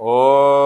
Oh.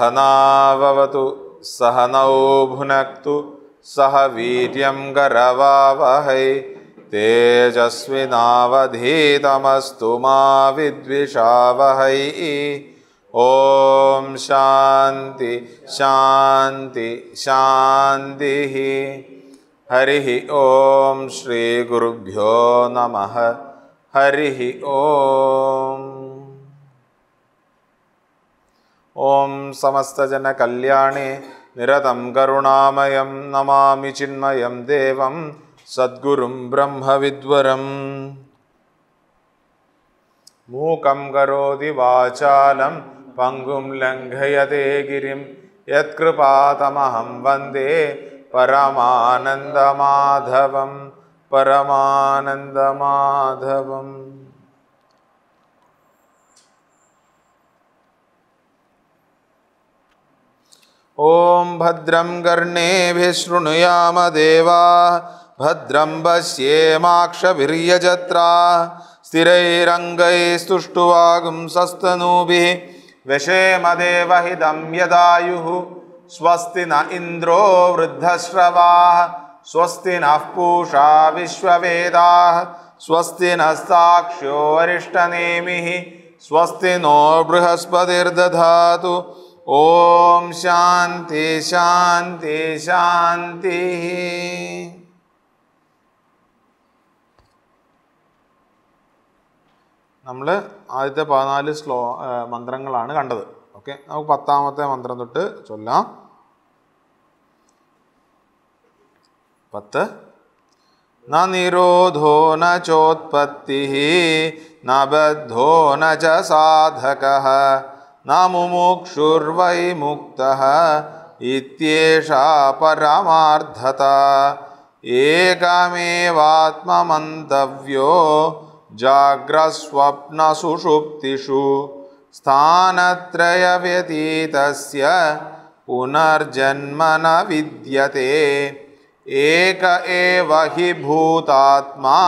वतु सहनौ भुनक्तु सह वीर्यं गरवावहै तेजस्विनावधीतमस्तु मा विद्विषावहै ॐ शान्ति शान्ति शान्तिः हरिः ॐ श्रीगुरुभ्यो नमः हरिः ओ समस्तजनकल्याणे निरतं करुणामयं नमामि चिन्मयं देवं सद्गुरुं ब्रह्मविद्वरम् मूकं करोति वाचालं पङ्गुं लङ्घयते गिरिं यत्कृपातमहं वन्दे परमानन्दमाधवं परमानन्दमाधवम् ॐ भद्रं गर्णेभिः शृणुयाम देवा भद्रं वश्येमाक्षवीर्यजत्राः स्थिरैरङ्गैस्तुष्टुवागुंसस्तनूभिः वशेमदेवहिदं यदायुः स्वस्ति न इन्द्रो वृद्धश्रवाः स्वस्ति नः पूषा विश्ववेदाः स्वस्ति नः साक्ष्योरिष्टनेमिः स्वस्ति नो बृहस्पतिर्दधातु ഓം ശാന്തി ശാന്തി ശാന്തി നമ്മൾ ആദ്യത്തെ പതിനാല് ശ്ലോ മന്ത്രങ്ങളാണ് കണ്ടത് ഓക്കെ നമുക്ക് പത്താമത്തെ മന്ത്രം തൊട്ട് ചൊല്ലാം പത്ത് न निरोधो न चोत्पत्तिः न न मुक्तः इत्येषा परमार्थता एकमेवात्ममन्तव्यो जाग्रस्वप्नसुषुप्तिषु स्थानत्रयव्यतीतस्य पुनर्जन्म न विद्यते एक एव हि भूतात्मा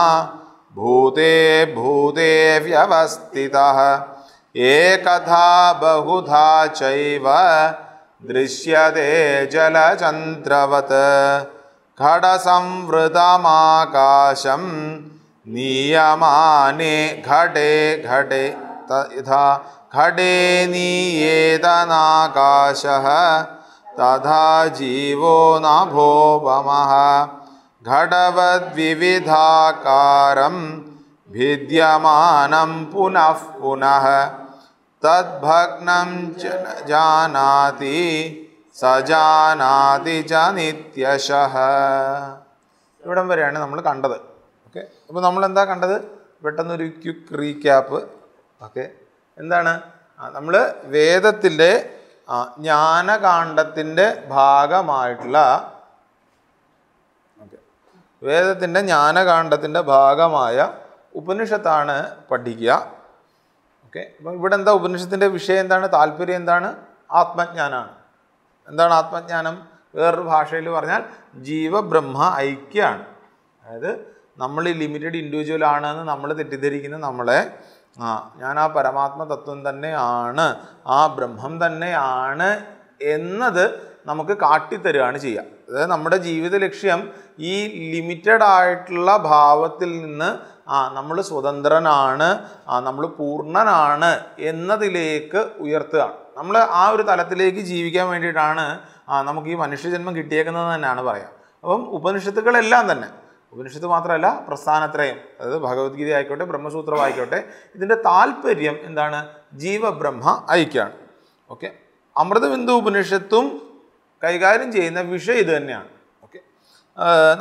भूते भूते व्यवस्थितः एकधा बहुधा चैव दृश्यते जलचन्द्रवत् घटसंवृतमाकाशं नियमाने घटे घटे त यथा घटे नियेतनाकाशः तथा जीवो न भोपमः घटवद्विविधाकारं विद्यमानं पुनः पुनः तद्भग्नं च जानाति स ച നിത്യശഃ ഇവിടം വരെയാണ് നമ്മൾ കണ്ടത് ഓക്കെ അപ്പോൾ നമ്മൾ എന്താ കണ്ടത് പെട്ടെന്നൊരു ക്യുക്ക് റീക്യാപ്പ് ഓക്കെ എന്താണ് നമ്മൾ വേദത്തിൻ്റെ ജ്ഞാനകാന്ഡത്തിൻ്റെ ഭാഗമായിട്ടുള്ള ഓക്കെ വേദത്തിൻ്റെ ജ്ഞാനകാന്ഡത്തിൻ്റെ ഭാഗമായ ഉപനിഷത്താണ് പഠിക്കുക ഓക്കെ അപ്പം ഇവിടെ എന്താ ഉപനിഷത്തിൻ്റെ വിഷയം എന്താണ് താല്പര്യം എന്താണ് ആത്മജ്ഞാനാണ് എന്താണ് ആത്മജ്ഞാനം വേറൊരു ഭാഷയിൽ പറഞ്ഞാൽ ജീവബ്രഹ്മ ഐക്യമാണ് അതായത് നമ്മൾ ലിമിറ്റഡ് ഇൻഡിവിജ്വൽ ആണെന്ന് നമ്മൾ തെറ്റിദ്ധരിക്കുന്ന നമ്മളെ ആ ഞാൻ ആ പരമാത്മ തത്വം തന്നെയാണ് ആ ബ്രഹ്മം തന്നെയാണ് എന്നത് നമുക്ക് കാട്ടിത്തരുകയാണ് ചെയ്യുക അതായത് നമ്മുടെ ജീവിത ലക്ഷ്യം ഈ ലിമിറ്റഡ് ആയിട്ടുള്ള ഭാവത്തിൽ നിന്ന് ആ നമ്മൾ സ്വതന്ത്രനാണ് ആ നമ്മൾ പൂർണ്ണനാണ് എന്നതിലേക്ക് ഉയർത്തുകയാണ് നമ്മൾ ആ ഒരു തലത്തിലേക്ക് ജീവിക്കാൻ വേണ്ടിയിട്ടാണ് നമുക്ക് ഈ മനുഷ്യജന്മം കിട്ടിയേക്കുന്നത് തന്നെയാണ് പറയാം അപ്പം ഉപനിഷത്തുക്കളെല്ലാം തന്നെ ഉപനിഷത്ത് മാത്രമല്ല പ്രസ്ഥാനത്രയം അതായത് ഭഗവത്ഗീത ആയിക്കോട്ടെ ബ്രഹ്മസൂത്രം ആയിക്കോട്ടെ ഇതിൻ്റെ താല്പര്യം എന്താണ് ജീവബ്രഹ്മ ഐക്യാണ് ഓക്കെ അമൃതബിന്ദു ഉപനിഷത്തും കൈകാര്യം ചെയ്യുന്ന വിഷയം ഇത് തന്നെയാണ്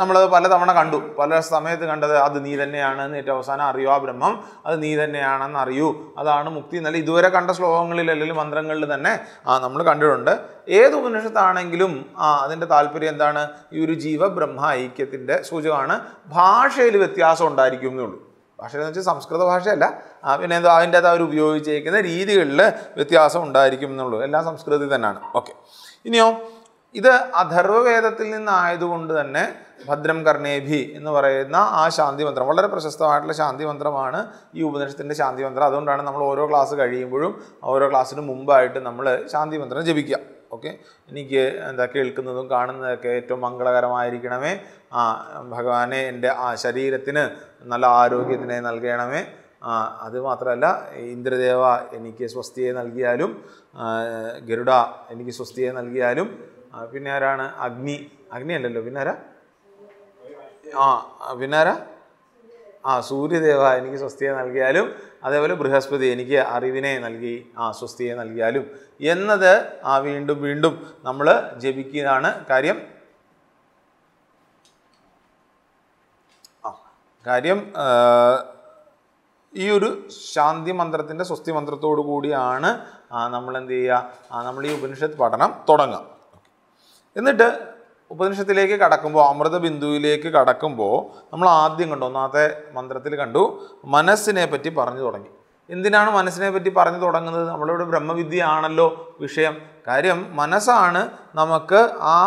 നമ്മളത് പലതവണ കണ്ടു പല സമയത്ത് കണ്ടത് അത് നീ തന്നെയാണ് എന്ന് ഏറ്റവും അവസാനം അറിയൂ ആ ബ്രഹ്മം അത് നീ തന്നെയാണെന്ന് അറിയൂ അതാണ് മുക്തി എന്നല്ല ഇതുവരെ കണ്ട ശ്ലോകങ്ങളിൽ അല്ലെങ്കിൽ മന്ത്രങ്ങളിൽ തന്നെ ആ നമ്മൾ കണ്ടിട്ടുണ്ട് ഏത് ഉപനിഷത്താണെങ്കിലും ആ അതിൻ്റെ താല്പര്യം എന്താണ് ഈ ഒരു ജീവ ബ്രഹ്മ ഐക്യത്തിൻ്റെ സൂചകമാണ് ഭാഷയിൽ വ്യത്യാസം ഉണ്ടായിരിക്കും എന്നേ ഉള്ളൂ ഭാഷ എന്ന് വെച്ചാൽ സംസ്കൃത ഭാഷയല്ല പിന്നെ എന്തോ അതിൻ്റെ അത് അവർ ഉപയോഗിച്ചേക്കുന്ന രീതികളിൽ വ്യത്യാസം ഉണ്ടായിരിക്കും എന്നുള്ളൂ എല്ലാം സംസ്കൃതി തന്നെയാണ് ഓക്കെ ഇനിയോ ഇത് അഥർവവേദത്തിൽ നിന്നായതുകൊണ്ട് തന്നെ ഭദ്രം കർണേഭി എന്ന് പറയുന്ന ആ ശാന്തി മന്ത്രം വളരെ പ്രശസ്തമായിട്ടുള്ള ശാന്തി മന്ത്രമാണ് ഈ ഉപനിഷത്തിൻ്റെ ശാന്തി മന്ത്രം അതുകൊണ്ടാണ് നമ്മൾ ഓരോ ക്ലാസ് കഴിയുമ്പോഴും ഓരോ ക്ലാസ്സിന് മുമ്പായിട്ട് നമ്മൾ ശാന്തി മന്ത്രം ജപിക്കുക ഓക്കെ എനിക്ക് എന്താ കേൾക്കുന്നതും കാണുന്നതൊക്കെ ഏറ്റവും മംഗളകരമായിരിക്കണമേ ആ ഭഗവാനെ എൻ്റെ ആ ശരീരത്തിന് നല്ല ആരോഗ്യത്തിനെ നൽകണമേ അത് മാത്രമല്ല ഇന്ദ്രദേവ എനിക്ക് സ്വസ്തിയെ നൽകിയാലും ഗരുഡ എനിക്ക് സ്വസ്തിയെ നൽകിയാലും പിന്നെ ആരാണ് അഗ്നി അഗ്നി അല്ലല്ലോ പിന്നെ ആരാ ആ പിന്നെ ആരാ ആ സൂര്യദേവ എനിക്ക് സ്വസ്തിയെ നൽകിയാലും അതേപോലെ ബൃഹസ്പതി എനിക്ക് അറിവിനെ നൽകി ആ സ്വസ്തിയെ നൽകിയാലും എന്നത് ആ വീണ്ടും വീണ്ടും നമ്മൾ ജപിക്കുന്നതാണ് കാര്യം കാര്യം ഈ ഒരു ശാന്തി മന്ത്രത്തിൻ്റെ സ്വസ്തി മന്ത്രത്തോടു കൂടിയാണ് നമ്മൾ എന്ത് ചെയ്യുക നമ്മൾ ഈ ഉപനിഷത്ത് പഠനം തുടങ്ങുക എന്നിട്ട് ഉപനിഷത്തിലേക്ക് കടക്കുമ്പോൾ അമൃത ബിന്ദുവിലേക്ക് കടക്കുമ്പോൾ നമ്മൾ ആദ്യം കണ്ടു ഒന്നാമത്തെ മന്ത്രത്തിൽ കണ്ടു മനസ്സിനെ പറ്റി പറഞ്ഞു തുടങ്ങി എന്തിനാണ് മനസ്സിനെ പറ്റി പറഞ്ഞു തുടങ്ങുന്നത് നമ്മളിവിടെ ബ്രഹ്മവിദ്യയാണല്ലോ വിഷയം കാര്യം മനസ്സാണ് നമുക്ക് ആ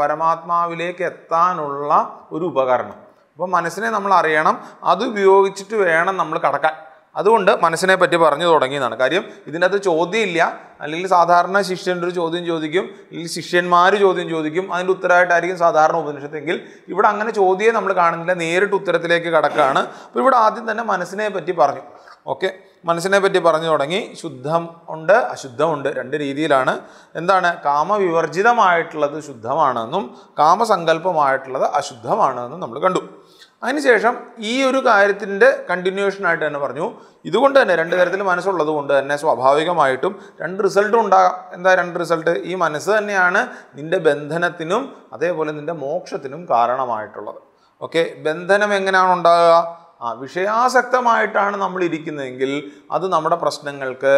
പരമാത്മാവിലേക്ക് എത്താനുള്ള ഒരു ഉപകരണം അപ്പോൾ മനസ്സിനെ നമ്മൾ അറിയണം അതുപയോഗിച്ചിട്ട് വേണം നമ്മൾ കടക്കാൻ അതുകൊണ്ട് മനസ്സിനെ പറ്റി പറഞ്ഞു തുടങ്ങിയതാണ് കാര്യം ഇതിനകത്ത് ചോദ്യമില്ല അല്ലെങ്കിൽ സാധാരണ ശിഷ്യൻ്റെ ഒരു ചോദ്യം ചോദിക്കും അല്ലെങ്കിൽ ശിഷ്യന്മാർ ചോദ്യം ചോദിക്കും അതിൻ്റെ ഉത്തരമായിട്ടായിരിക്കും സാധാരണ ഉപനിഷത്തെങ്കിൽ ഇവിടെ അങ്ങനെ ചോദ്യം നമ്മൾ കാണുന്നില്ല നേരിട്ട് ഉത്തരത്തിലേക്ക് കടക്കുകയാണ് അപ്പോൾ ഇവിടെ ആദ്യം തന്നെ മനസ്സിനെ പറ്റി പറഞ്ഞു ഓക്കെ മനസ്സിനെ പറ്റി പറഞ്ഞു തുടങ്ങി ശുദ്ധം ഉണ്ട് അശുദ്ധമുണ്ട് രണ്ട് രീതിയിലാണ് എന്താണ് കാമവിവർജിതമായിട്ടുള്ളത് ശുദ്ധമാണെന്നും കാമസങ്കല്പമായിട്ടുള്ളത് അശുദ്ധമാണെന്നും നമ്മൾ കണ്ടു അതിനുശേഷം ഈ ഒരു കാര്യത്തിൻ്റെ കണ്ടിന്യൂഷനായിട്ട് തന്നെ പറഞ്ഞു ഇതുകൊണ്ട് തന്നെ രണ്ട് തരത്തിൽ മനസ്സുള്ളത് കൊണ്ട് തന്നെ സ്വാഭാവികമായിട്ടും രണ്ട് റിസൾട്ടും ഉണ്ടാകാം എന്താ രണ്ട് റിസൾട്ട് ഈ മനസ്സ് തന്നെയാണ് നിൻ്റെ ബന്ധനത്തിനും അതേപോലെ നിൻ്റെ മോക്ഷത്തിനും കാരണമായിട്ടുള്ളത് ഓക്കെ ബന്ധനം എങ്ങനെയാണ് ഉണ്ടാകുക ആ വിഷയാസക്തമായിട്ടാണ് നമ്മൾ ഇരിക്കുന്നതെങ്കിൽ അത് നമ്മുടെ പ്രശ്നങ്ങൾക്ക്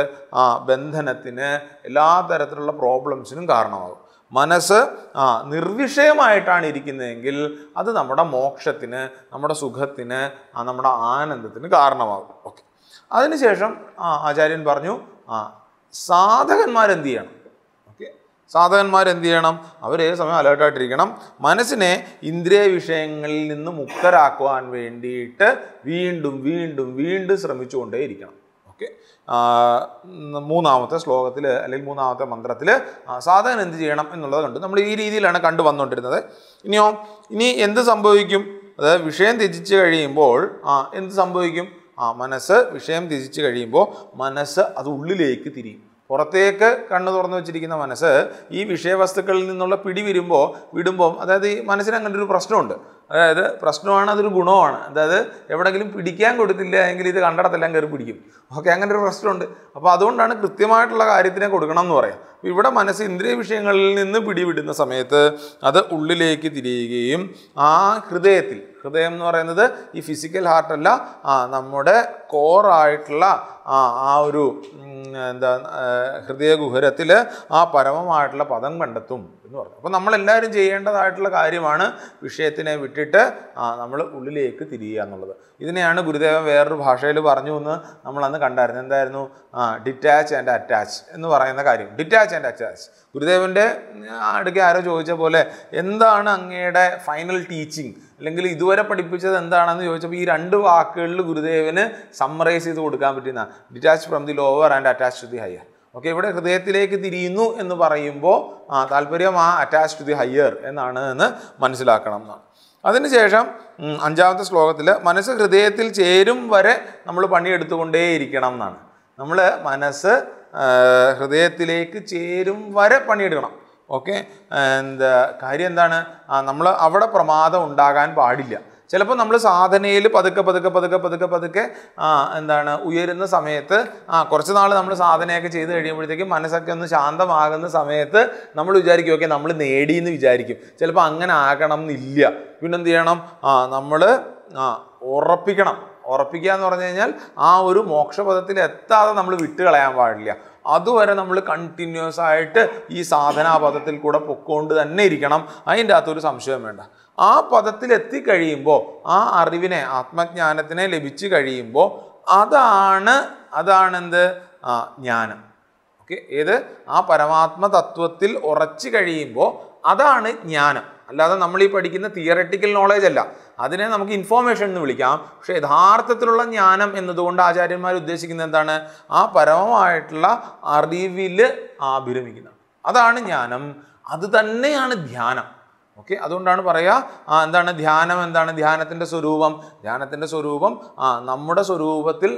ബന്ധനത്തിന് എല്ലാ തരത്തിലുള്ള പ്രോബ്ലംസിനും കാരണമാകും മനസ്സ് ആ നിർവിഷയമായിട്ടാണ് ഇരിക്കുന്നതെങ്കിൽ അത് നമ്മുടെ മോക്ഷത്തിന് നമ്മുടെ സുഖത്തിന് നമ്മുടെ ആനന്ദത്തിന് കാരണമാകും ഓക്കെ അതിനുശേഷം ആ ആചാര്യൻ പറഞ്ഞു ആ സാധകന്മാരെന്ത് ചെയ്യണം ഓക്കെ സാധകന്മാരെന്ത് ചെയ്യണം അവർ ഏത് സമയം അലേർട്ടായിട്ടിരിക്കണം മനസ്സിനെ ഇന്ദ്രിയ വിഷയങ്ങളിൽ നിന്ന് മുക്തരാക്കുവാൻ വേണ്ടിയിട്ട് വീണ്ടും വീണ്ടും വീണ്ടും ശ്രമിച്ചുകൊണ്ടേയിരിക്കണം ഓക്കെ മൂന്നാമത്തെ ശ്ലോകത്തിൽ അല്ലെങ്കിൽ മൂന്നാമത്തെ മന്ത്രത്തിൽ സാധകൻ എന്ത് ചെയ്യണം എന്നുള്ളത് കണ്ടു നമ്മൾ ഈ രീതിയിലാണ് കണ്ടു വന്നുകൊണ്ടിരുന്നത് ഇനിയോ ഇനി എന്ത് സംഭവിക്കും അതായത് വിഷയം ത്യജിച്ച് കഴിയുമ്പോൾ എന്ത് സംഭവിക്കും ആ മനസ്സ് വിഷയം ത്യജിച്ച് കഴിയുമ്പോൾ മനസ്സ് അത് ഉള്ളിലേക്ക് തിരിയും പുറത്തേക്ക് കണ്ണു തുറന്നു വെച്ചിരിക്കുന്ന മനസ്സ് ഈ വിഷയവസ്തുക്കളിൽ നിന്നുള്ള പിടി വരുമ്പോൾ വിടുമ്പോൾ അതായത് ഈ മനസ്സിന് അങ്ങനെ ഒരു പ്രശ്നമുണ്ട് അതായത് പ്രശ്നമാണ് അതൊരു ഗുണമാണ് അതായത് എവിടെങ്കിലും പിടിക്കാൻ കൊടുത്തില്ല എങ്കിൽ ഇത് കണ്ടടത്തെല്ലാം കയറി പിടിക്കും ഓക്കെ അങ്ങനെ ഒരു പ്രശ്നമുണ്ട് അപ്പോൾ അതുകൊണ്ടാണ് കൃത്യമായിട്ടുള്ള കാര്യത്തിനെ കൊടുക്കണം എന്ന് പറയാം ഇവിടെ മനസ്സ് ഇന്ദ്രിയ വിഷയങ്ങളിൽ നിന്ന് പിടിവിടുന്ന സമയത്ത് അത് ഉള്ളിലേക്ക് തിരിയുകയും ആ ഹൃദയത്തിൽ ഹൃദയം എന്ന് പറയുന്നത് ഈ ഫിസിക്കൽ ഹാർട്ടല്ല ആ നമ്മുടെ കോറായിട്ടുള്ള ആ ആ ഒരു എന്താ ഹൃദയ ഗുഹരത്തിൽ ആ പരമമായിട്ടുള്ള പദം കണ്ടെത്തും എന്ന് പറഞ്ഞു അപ്പം നമ്മളെല്ലാവരും ചെയ്യേണ്ടതായിട്ടുള്ള കാര്യമാണ് വിഷയത്തിനെ വിട്ടിട്ട് നമ്മൾ ഉള്ളിലേക്ക് തിരിയുക എന്നുള്ളത് ഇതിനെയാണ് ഗുരുദേവൻ വേറൊരു ഭാഷയിൽ പറഞ്ഞു എന്ന് നമ്മൾ അന്ന് കണ്ടായിരുന്നു എന്തായിരുന്നു ഡിറ്റാച്ച് ആൻഡ് അറ്റാച്ച് എന്ന് പറയുന്ന കാര്യം ഡിറ്റാച്ച് ആൻഡ് അറ്റാച്ച് ഗുരുദേവൻ്റെ അടുക്കി ആരോ ചോദിച്ച പോലെ എന്താണ് അങ്ങയുടെ ഫൈനൽ ടീച്ചിങ് അല്ലെങ്കിൽ ഇതുവരെ പഠിപ്പിച്ചത് എന്താണെന്ന് ചോദിച്ചപ്പോൾ ഈ രണ്ട് വാക്കുകളിൽ ഗുരുദേവന് സമ്മറൈസ് ചെയ്ത് കൊടുക്കാൻ പറ്റുന്ന detach from the lower and attach to the higher okay ഇവിടെ ഹൃദയത്തിലേക്ക് തിരിയുന്നു എന്ന് പറയുമ്പോൾ ആ താല്പര്യം ആ അറ്റാച്ച് ടു ദി ഹയർ എന്നാണ് എന്ന് മനസ്സിലാക്കണം എന്നാണ് അതിനുശേഷം അഞ്ചാമത്തെ ശ്ലോകത്തിൽ മനസ്സ് ഹൃദയത്തിൽ ചേരും വരെ നമ്മൾ പണിയെടുത്തുകൊണ്ടേയിരിക്കണം എന്നാണ് നമ്മൾ മനസ്സ് ഹൃദയത്തിലേക്ക് ചേരും വരെ പണിയെടുക്കണം ഓക്കെ എന്താ കാര്യം എന്താണ് നമ്മൾ അവിടെ പ്രമാദം ഉണ്ടാകാൻ പാടില്ല ചിലപ്പോൾ നമ്മൾ സാധനയിൽ പതുക്കെ പതുക്കെ പതുക്കെ പതുക്കെ പതുക്കെ എന്താണ് ഉയരുന്ന സമയത്ത് ആ കുറച്ച് നാൾ നമ്മൾ സാധനയൊക്കെ ചെയ്ത് കഴിയുമ്പോഴത്തേക്കും മനസ്സൊക്കെ ഒന്ന് ശാന്തമാകുന്ന സമയത്ത് നമ്മൾ വിചാരിക്കും ഓക്കെ നമ്മൾ നേടിയെന്ന് വിചാരിക്കും ചിലപ്പോൾ അങ്ങനെ ആകണം എന്നില്ല പിന്നെന്ത് ചെയ്യണം ആ നമ്മൾ ആ ഉറപ്പിക്കണം ഉറപ്പിക്കുക എന്ന് പറഞ്ഞു കഴിഞ്ഞാൽ ആ ഒരു മോക്ഷപദത്തിൽ എത്താതെ നമ്മൾ കളയാൻ പാടില്ല അതുവരെ നമ്മൾ കണ്ടിന്യൂസ് ആയിട്ട് ഈ സാധനാപഥത്തിൽ കൂടെ പൊക്കോണ്ട് തന്നെ ഇരിക്കണം അതിൻ്റെ അകത്തൊരു സംശയം വേണ്ട ആ പദത്തിൽ എത്തിക്കഴിയുമ്പോൾ ആ അറിവിനെ ആത്മജ്ഞാനത്തിനെ ലഭിച്ചു കഴിയുമ്പോൾ അതാണ് അതാണെന്ത് ജ്ഞാനം ഓക്കെ ഏത് ആ പരമാത്മ തത്വത്തിൽ ഉറച്ചു കഴിയുമ്പോൾ അതാണ് ജ്ഞാനം അല്ലാതെ നമ്മൾ ഈ പഠിക്കുന്ന തിയററ്റിക്കൽ നോളേജ് അല്ല അതിനെ നമുക്ക് ഇൻഫോർമേഷൻ എന്ന് വിളിക്കാം പക്ഷേ യഥാർത്ഥത്തിലുള്ള ജ്ഞാനം എന്നതുകൊണ്ട് ആചാര്യന്മാർ ഉദ്ദേശിക്കുന്നത് എന്താണ് ആ പരമമായിട്ടുള്ള അറിവിൽ ആഭിരമിക്കുന്നത് അതാണ് ജ്ഞാനം അത് തന്നെയാണ് ധ്യാനം ഓക്കെ അതുകൊണ്ടാണ് പറയുക ആ എന്താണ് ധ്യാനം എന്താണ് ധ്യാനത്തിൻ്റെ സ്വരൂപം ധ്യാനത്തിൻ്റെ സ്വരൂപം ആ നമ്മുടെ സ്വരൂപത്തിൽ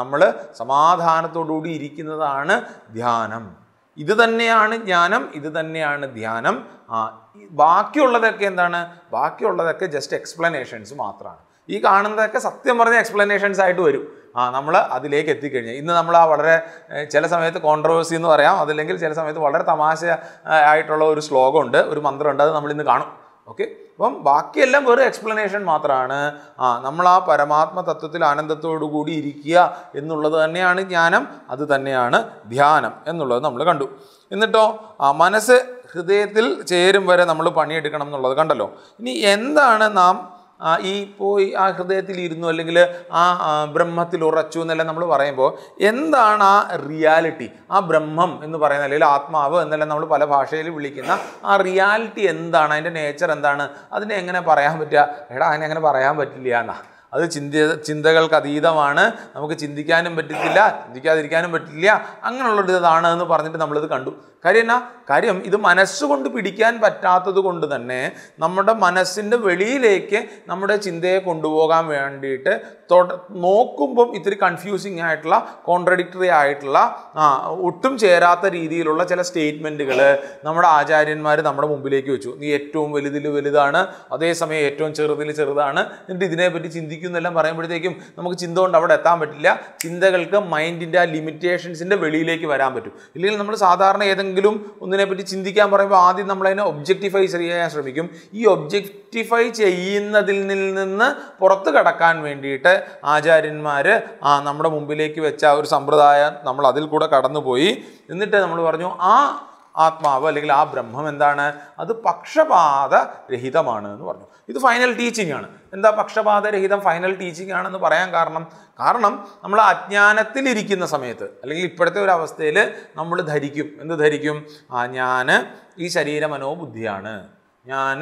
നമ്മൾ സമാധാനത്തോടുകൂടി ഇരിക്കുന്നതാണ് ധ്യാനം ഇത് തന്നെയാണ് ജ്ഞാനം ഇത് തന്നെയാണ് ധ്യാനം ബാക്കിയുള്ളതൊക്കെ എന്താണ് ബാക്കിയുള്ളതൊക്കെ ജസ്റ്റ് എക്സ്പ്ലനേഷൻസ് മാത്രമാണ് ഈ കാണുന്നതൊക്കെ സത്യം പറഞ്ഞ എക്സ്പ്ലനേഷൻസ് ആയിട്ട് വരും ആ നമ്മൾ അതിലേക്ക് എത്തിക്കഴിഞ്ഞാൽ ഇന്ന് നമ്മൾ ആ വളരെ ചില സമയത്ത് കോൺട്രവേഴ്സി എന്ന് പറയാം അതല്ലെങ്കിൽ ചില സമയത്ത് വളരെ തമാശ ആയിട്ടുള്ള ഒരു ശ്ലോകമുണ്ട് ഒരു മന്ത്രമുണ്ട് അത് നമ്മൾ ഇന്ന് കാണും ഓക്കെ അപ്പം ബാക്കിയെല്ലാം വെറും എക്സ്പ്ലനേഷൻ മാത്രമാണ് ആ നമ്മൾ ആ പരമാത്മ തത്വത്തിൽ ആനന്ദത്തോടു കൂടി ഇരിക്കുക എന്നുള്ളത് തന്നെയാണ് ജ്ഞാനം അത് തന്നെയാണ് ധ്യാനം എന്നുള്ളത് നമ്മൾ കണ്ടു എന്നിട്ടോ ആ മനസ്സ് ഹൃദയത്തിൽ ചേരും വരെ നമ്മൾ പണിയെടുക്കണം എന്നുള്ളത് കണ്ടല്ലോ ഇനി എന്താണ് നാം ഈ പോയി ആ ഹൃദയത്തിൽ ഇരുന്നു അല്ലെങ്കിൽ ആ ബ്രഹ്മത്തിൽ ഉറച്ചു എന്നെല്ലാം നമ്മൾ പറയുമ്പോൾ എന്താണ് ആ റിയാലിറ്റി ആ ബ്രഹ്മം എന്ന് പറയുന്ന അല്ലെങ്കിൽ ആത്മാവ് എന്നെല്ലാം നമ്മൾ പല ഭാഷയിൽ വിളിക്കുന്ന ആ റിയാലിറ്റി എന്താണ് അതിൻ്റെ നേച്ചർ എന്താണ് അതിനെ എങ്ങനെ പറയാൻ പറ്റുക എടാ അതിനെ എങ്ങനെ പറയാൻ പറ്റില്ല എന്നാ അത് ചിന്ത ചിന്തകൾക്ക് അതീതമാണ് നമുക്ക് ചിന്തിക്കാനും പറ്റത്തില്ല ചിന്തിക്കാതിരിക്കാനും പറ്റില്ല അങ്ങനെയുള്ളൊരു ഇതാണ് എന്ന് പറഞ്ഞിട്ട് നമ്മളിത് കണ്ടു കാര്യം എന്നാ കാര്യം ഇത് മനസ്സുകൊണ്ട് പിടിക്കാൻ പറ്റാത്തത് കൊണ്ട് തന്നെ നമ്മുടെ മനസ്സിൻ്റെ വെളിയിലേക്ക് നമ്മുടെ ചിന്തയെ കൊണ്ടുപോകാൻ വേണ്ടിയിട്ട് നോക്കുമ്പം ഇത്തിരി കൺഫ്യൂസിങ് ആയിട്ടുള്ള കോൺട്രഡിക്ടറി ആയിട്ടുള്ള ഒട്ടും ചേരാത്ത രീതിയിലുള്ള ചില സ്റ്റേറ്റ്മെൻറ്റുകൾ നമ്മുടെ ആചാര്യന്മാർ നമ്മുടെ മുമ്പിലേക്ക് വെച്ചു നീ ഏറ്റവും വലുതിൽ വലുതാണ് അതേസമയം ഏറ്റവും ചെറുതിൽ ചെറുതാണ് എന്നിട്ട് ഇതിനെപ്പറ്റി ചിന്തി ചിന്തിക്കും എന്നെല്ലാം പറയുമ്പോഴത്തേക്കും നമുക്ക് ചിന്ത കൊണ്ട് അവിടെ എത്താൻ പറ്റില്ല ചിന്തകൾക്ക് മൈൻഡിൻ്റെ ആ ലിമിറ്റേഷൻസിൻ്റെ വെളിയിലേക്ക് വരാൻ പറ്റും ഇല്ലെങ്കിൽ നമ്മൾ സാധാരണ ഏതെങ്കിലും ഒന്നിനെപ്പറ്റി ചിന്തിക്കാൻ പറയുമ്പോൾ ആദ്യം നമ്മളതിനെ ഒബ്ജക്റ്റിഫൈ ചെയ്യാൻ ശ്രമിക്കും ഈ ഒബ്ജക്റ്റിഫൈ ചെയ്യുന്നതിൽ നിന്ന് പുറത്ത് കടക്കാൻ വേണ്ടിയിട്ട് ആചാര്യന്മാർ ആ നമ്മുടെ മുമ്പിലേക്ക് വെച്ച ആ ഒരു സമ്പ്രദായം നമ്മൾ അതിൽ കൂടെ കടന്നുപോയി എന്നിട്ട് നമ്മൾ പറഞ്ഞു ആ ആത്മാവ് അല്ലെങ്കിൽ ആ ബ്രഹ്മം എന്താണ് അത് പക്ഷപാതരഹിതമാണ് രഹിതമാണ് എന്ന് പറഞ്ഞു ഇത് ഫൈനൽ ടീച്ചിങ് ആണ് എന്താ പക്ഷപാതരഹിതം ഫൈനൽ ടീച്ചിങ് ആണെന്ന് പറയാൻ കാരണം കാരണം നമ്മൾ അജ്ഞാനത്തിലിരിക്കുന്ന സമയത്ത് അല്ലെങ്കിൽ ഇപ്പോഴത്തെ ഒരു അവസ്ഥയിൽ നമ്മൾ ധരിക്കും എന്ത് ധരിക്കും ആ ഞാൻ ഈ ശരീര മനോബുദ്ധിയാണ് ഞാൻ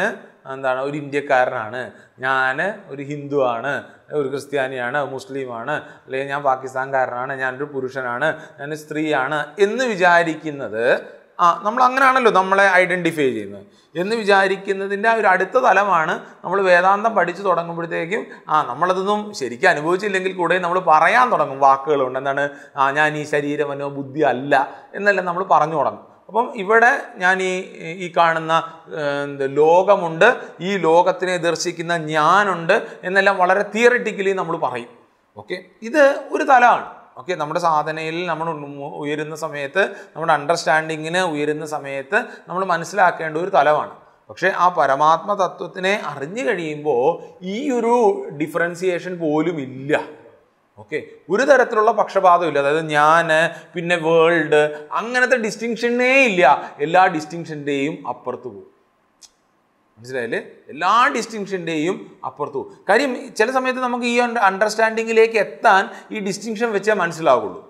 എന്താണ് ഒരു ഇന്ത്യക്കാരനാണ് ഞാൻ ഒരു ഹിന്ദു ആണ് ഒരു ക്രിസ്ത്യാനിയാണ് മുസ്ലിമാണ് അല്ലെങ്കിൽ ഞാൻ പാകിസ്ഥാൻകാരനാണ് ഞാനൊരു പുരുഷനാണ് ഞാൻ സ്ത്രീയാണ് എന്ന് വിചാരിക്കുന്നത് ആ നമ്മൾ അങ്ങനെയാണല്ലോ നമ്മളെ ഐഡൻറ്റിഫൈ ചെയ്യുന്നത് എന്ന് വിചാരിക്കുന്നതിൻ്റെ ആ ഒരു അടുത്ത തലമാണ് നമ്മൾ വേദാന്തം പഠിച്ചു തുടങ്ങുമ്പോഴത്തേക്കും ആ നമ്മളതൊന്നും ശരിക്കും അനുഭവിച്ചില്ലെങ്കിൽ കൂടെ നമ്മൾ പറയാൻ തുടങ്ങും വാക്കുകളുണ്ട് എന്താണ് ആ ഞാൻ ഈ ശരീരമനോ ബുദ്ധി അല്ല എന്നെല്ലാം നമ്മൾ പറഞ്ഞു തുടങ്ങും അപ്പം ഇവിടെ ഞാൻ ഈ ഈ കാണുന്ന എന്ത് ലോകമുണ്ട് ഈ ലോകത്തിനെ ദർശിക്കുന്ന ഞാനുണ്ട് എന്നെല്ലാം വളരെ തിയറിറ്റിക്കലി നമ്മൾ പറയും ഓക്കെ ഇത് ഒരു തലമാണ് ഓക്കെ നമ്മുടെ സാധനയിൽ നമ്മൾ ഉയരുന്ന സമയത്ത് നമ്മുടെ അണ്ടർസ്റ്റാൻഡിങ്ങിന് ഉയരുന്ന സമയത്ത് നമ്മൾ മനസ്സിലാക്കേണ്ട ഒരു തലമാണ് പക്ഷേ ആ പരമാത്മ തത്വത്തിനെ അറിഞ്ഞു കഴിയുമ്പോൾ ഈ ഒരു ഡിഫറൻസിയേഷൻ പോലും ഇല്ല ഓക്കെ ഒരു തരത്തിലുള്ള പക്ഷപാതമില്ല അതായത് ഞാൻ പിന്നെ വേൾഡ് അങ്ങനത്തെ ഡിസ്റ്റിങ്ഷനേ ഇല്ല എല്ലാ ഡിസ്റ്റിങ്ഷൻ്റെയും അപ്പുറത്ത് പോകും മനസ്സിലായില്ലേ എല്ലാ ഡിസ്റ്റിങ്ഷൻ്റെയും അപ്പുറത്തു കാര്യം ചില സമയത്ത് നമുക്ക് ഈ അണ്ടർസ്റ്റാൻഡിങ്ങിലേക്ക് എത്താൻ ഈ ഡിസ്റ്റിങ്ഷൻ വെച്ചാൽ മനസ്സിലാവുള്ളൂ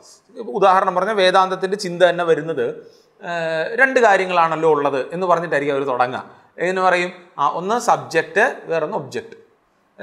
ഉദാഹരണം പറഞ്ഞാൽ വേദാന്തത്തിൻ്റെ ചിന്ത തന്നെ വരുന്നത് രണ്ട് കാര്യങ്ങളാണല്ലോ ഉള്ളത് എന്ന് പറഞ്ഞിട്ടായിരിക്കും അവർ തുടങ്ങുക എന്ന് പറയും ആ ഒന്ന് സബ്ജക്റ്റ് വേറൊന്ന് ഒബ്ജക്റ്റ്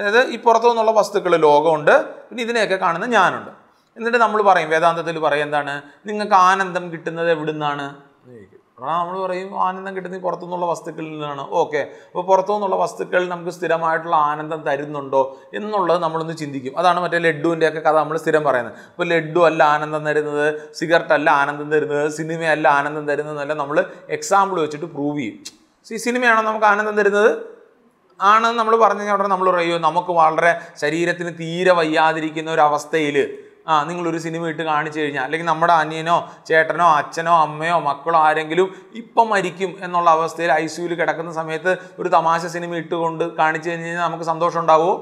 അതായത് ഈ പുറത്തു നിന്നുള്ള വസ്തുക്കൾ ലോകമുണ്ട് പിന്നെ ഇതിനെയൊക്കെ കാണുന്ന ഞാനുണ്ട് എന്നിട്ട് നമ്മൾ പറയും വേദാന്തത്തിൽ പറയും എന്താണ് നിങ്ങൾക്ക് ആനന്ദം കിട്ടുന്നത് എവിടുന്നാണ് ചോദിക്കും കാരണം നമ്മൾ പറയും ആനന്ദം കിട്ടുന്നത് പുറത്തുനിന്നുള്ള വസ്തുക്കളിൽ നിന്നാണ് ഓക്കെ അപ്പോൾ പുറത്തുനിന്നുള്ള വസ്തുക്കൾ നമുക്ക് സ്ഥിരമായിട്ടുള്ള ആനന്ദം തരുന്നുണ്ടോ എന്നുള്ളത് നമ്മളൊന്ന് ചിന്തിക്കും അതാണ് മറ്റേ ലഡുവിൻ്റെ ഒക്കെ കഥ നമ്മൾ സ്ഥിരം പറയുന്നത് ഇപ്പോൾ ലഡു അല്ല ആനന്ദം തരുന്നത് സിഗരറ്റ് അല്ല ആനന്ദം തരുന്നത് സിനിമയല്ല ആനന്ദം തരുന്നത് നമ്മൾ എക്സാമ്പിൾ വെച്ചിട്ട് പ്രൂവ് ചെയ്യും ഈ സിനിമയാണോ നമുക്ക് ആനന്ദം തരുന്നത് ആണെന്ന് നമ്മൾ പറഞ്ഞു കഴിഞ്ഞാൽ ഉടനെ നമ്മൾ പറയുമോ നമുക്ക് വളരെ ശരീരത്തിന് തീരെ വയ്യാതിരിക്കുന്ന ഒരു അവസ്ഥയിൽ ആ നിങ്ങളൊരു സിനിമ ഇട്ട് കാണിച്ചു കഴിഞ്ഞാൽ അല്ലെങ്കിൽ നമ്മുടെ അനിയനോ ചേട്ടനോ അച്ഛനോ അമ്മയോ മക്കളോ ആരെങ്കിലും ഇപ്പം മരിക്കും എന്നുള്ള അവസ്ഥയിൽ ഐ സിയുയിൽ കിടക്കുന്ന സമയത്ത് ഒരു തമാശ സിനിമ ഇട്ടുകൊണ്ട് കാണിച്ചു കഴിഞ്ഞ് കഴിഞ്ഞാൽ നമുക്ക് സന്തോഷം ഉണ്ടാവുമോ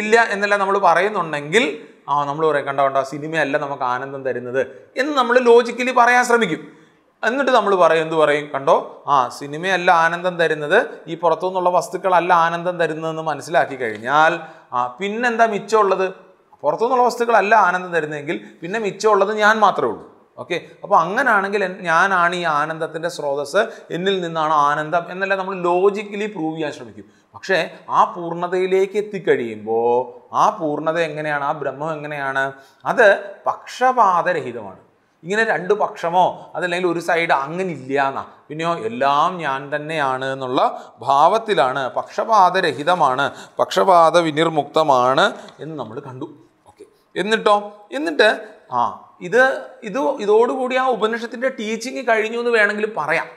ഇല്ല എന്നല്ല നമ്മൾ പറയുന്നുണ്ടെങ്കിൽ ആ നമ്മൾ പറയാം കണ്ട കണ്ടോ സിനിമയല്ല നമുക്ക് ആനന്ദം തരുന്നത് എന്ന് നമ്മൾ ലോജിക്കലി പറയാൻ ശ്രമിക്കും എന്നിട്ട് നമ്മൾ പറയും എന്ത് പറയും കണ്ടോ ആ സിനിമയല്ല ആനന്ദം തരുന്നത് ഈ നിന്നുള്ള വസ്തുക്കളല്ല ആനന്ദം തരുന്നതെന്ന് മനസ്സിലാക്കി കഴിഞ്ഞാൽ ആ പിന്നെന്താ മിച്ചമുള്ളത് പുറത്തുനിന്നുള്ള വസ്തുക്കളല്ല ആനന്ദം തരുന്നതെങ്കിൽ പിന്നെ മിച്ചമുള്ളത് ഞാൻ മാത്രമേ ഉള്ളൂ ഓക്കെ അപ്പോൾ അങ്ങനാണെങ്കിൽ ഞാനാണ് ഈ ആനന്ദത്തിൻ്റെ സ്രോതസ് എന്നിൽ നിന്നാണ് ആനന്ദം എന്നല്ല നമ്മൾ ലോജിക്കലി പ്രൂവ് ചെയ്യാൻ ശ്രമിക്കും പക്ഷേ ആ പൂർണ്ണതയിലേക്ക് എത്തിക്കഴിയുമ്പോൾ ആ പൂർണ്ണത എങ്ങനെയാണ് ആ ബ്രഹ്മം എങ്ങനെയാണ് അത് പക്ഷപാതരഹിതമാണ് ഇങ്ങനെ രണ്ട് പക്ഷമോ അതല്ലെങ്കിൽ ഒരു സൈഡ് അങ്ങനെ ഇല്ല എന്നാ പിന്നെയോ എല്ലാം ഞാൻ തന്നെയാണ് എന്നുള്ള ഭാവത്തിലാണ് പക്ഷപാതരഹിതമാണ് പക്ഷപാത വിനിർമുക്തമാണ് എന്ന് നമ്മൾ കണ്ടു എന്നിട്ടോ എന്നിട്ട് ആ ഇത് ഇത് ഇതോടുകൂടി ആ ഉപനിഷത്തിൻ്റെ ടീച്ചിങ് കഴിഞ്ഞു എന്ന് വേണമെങ്കിൽ പറയാം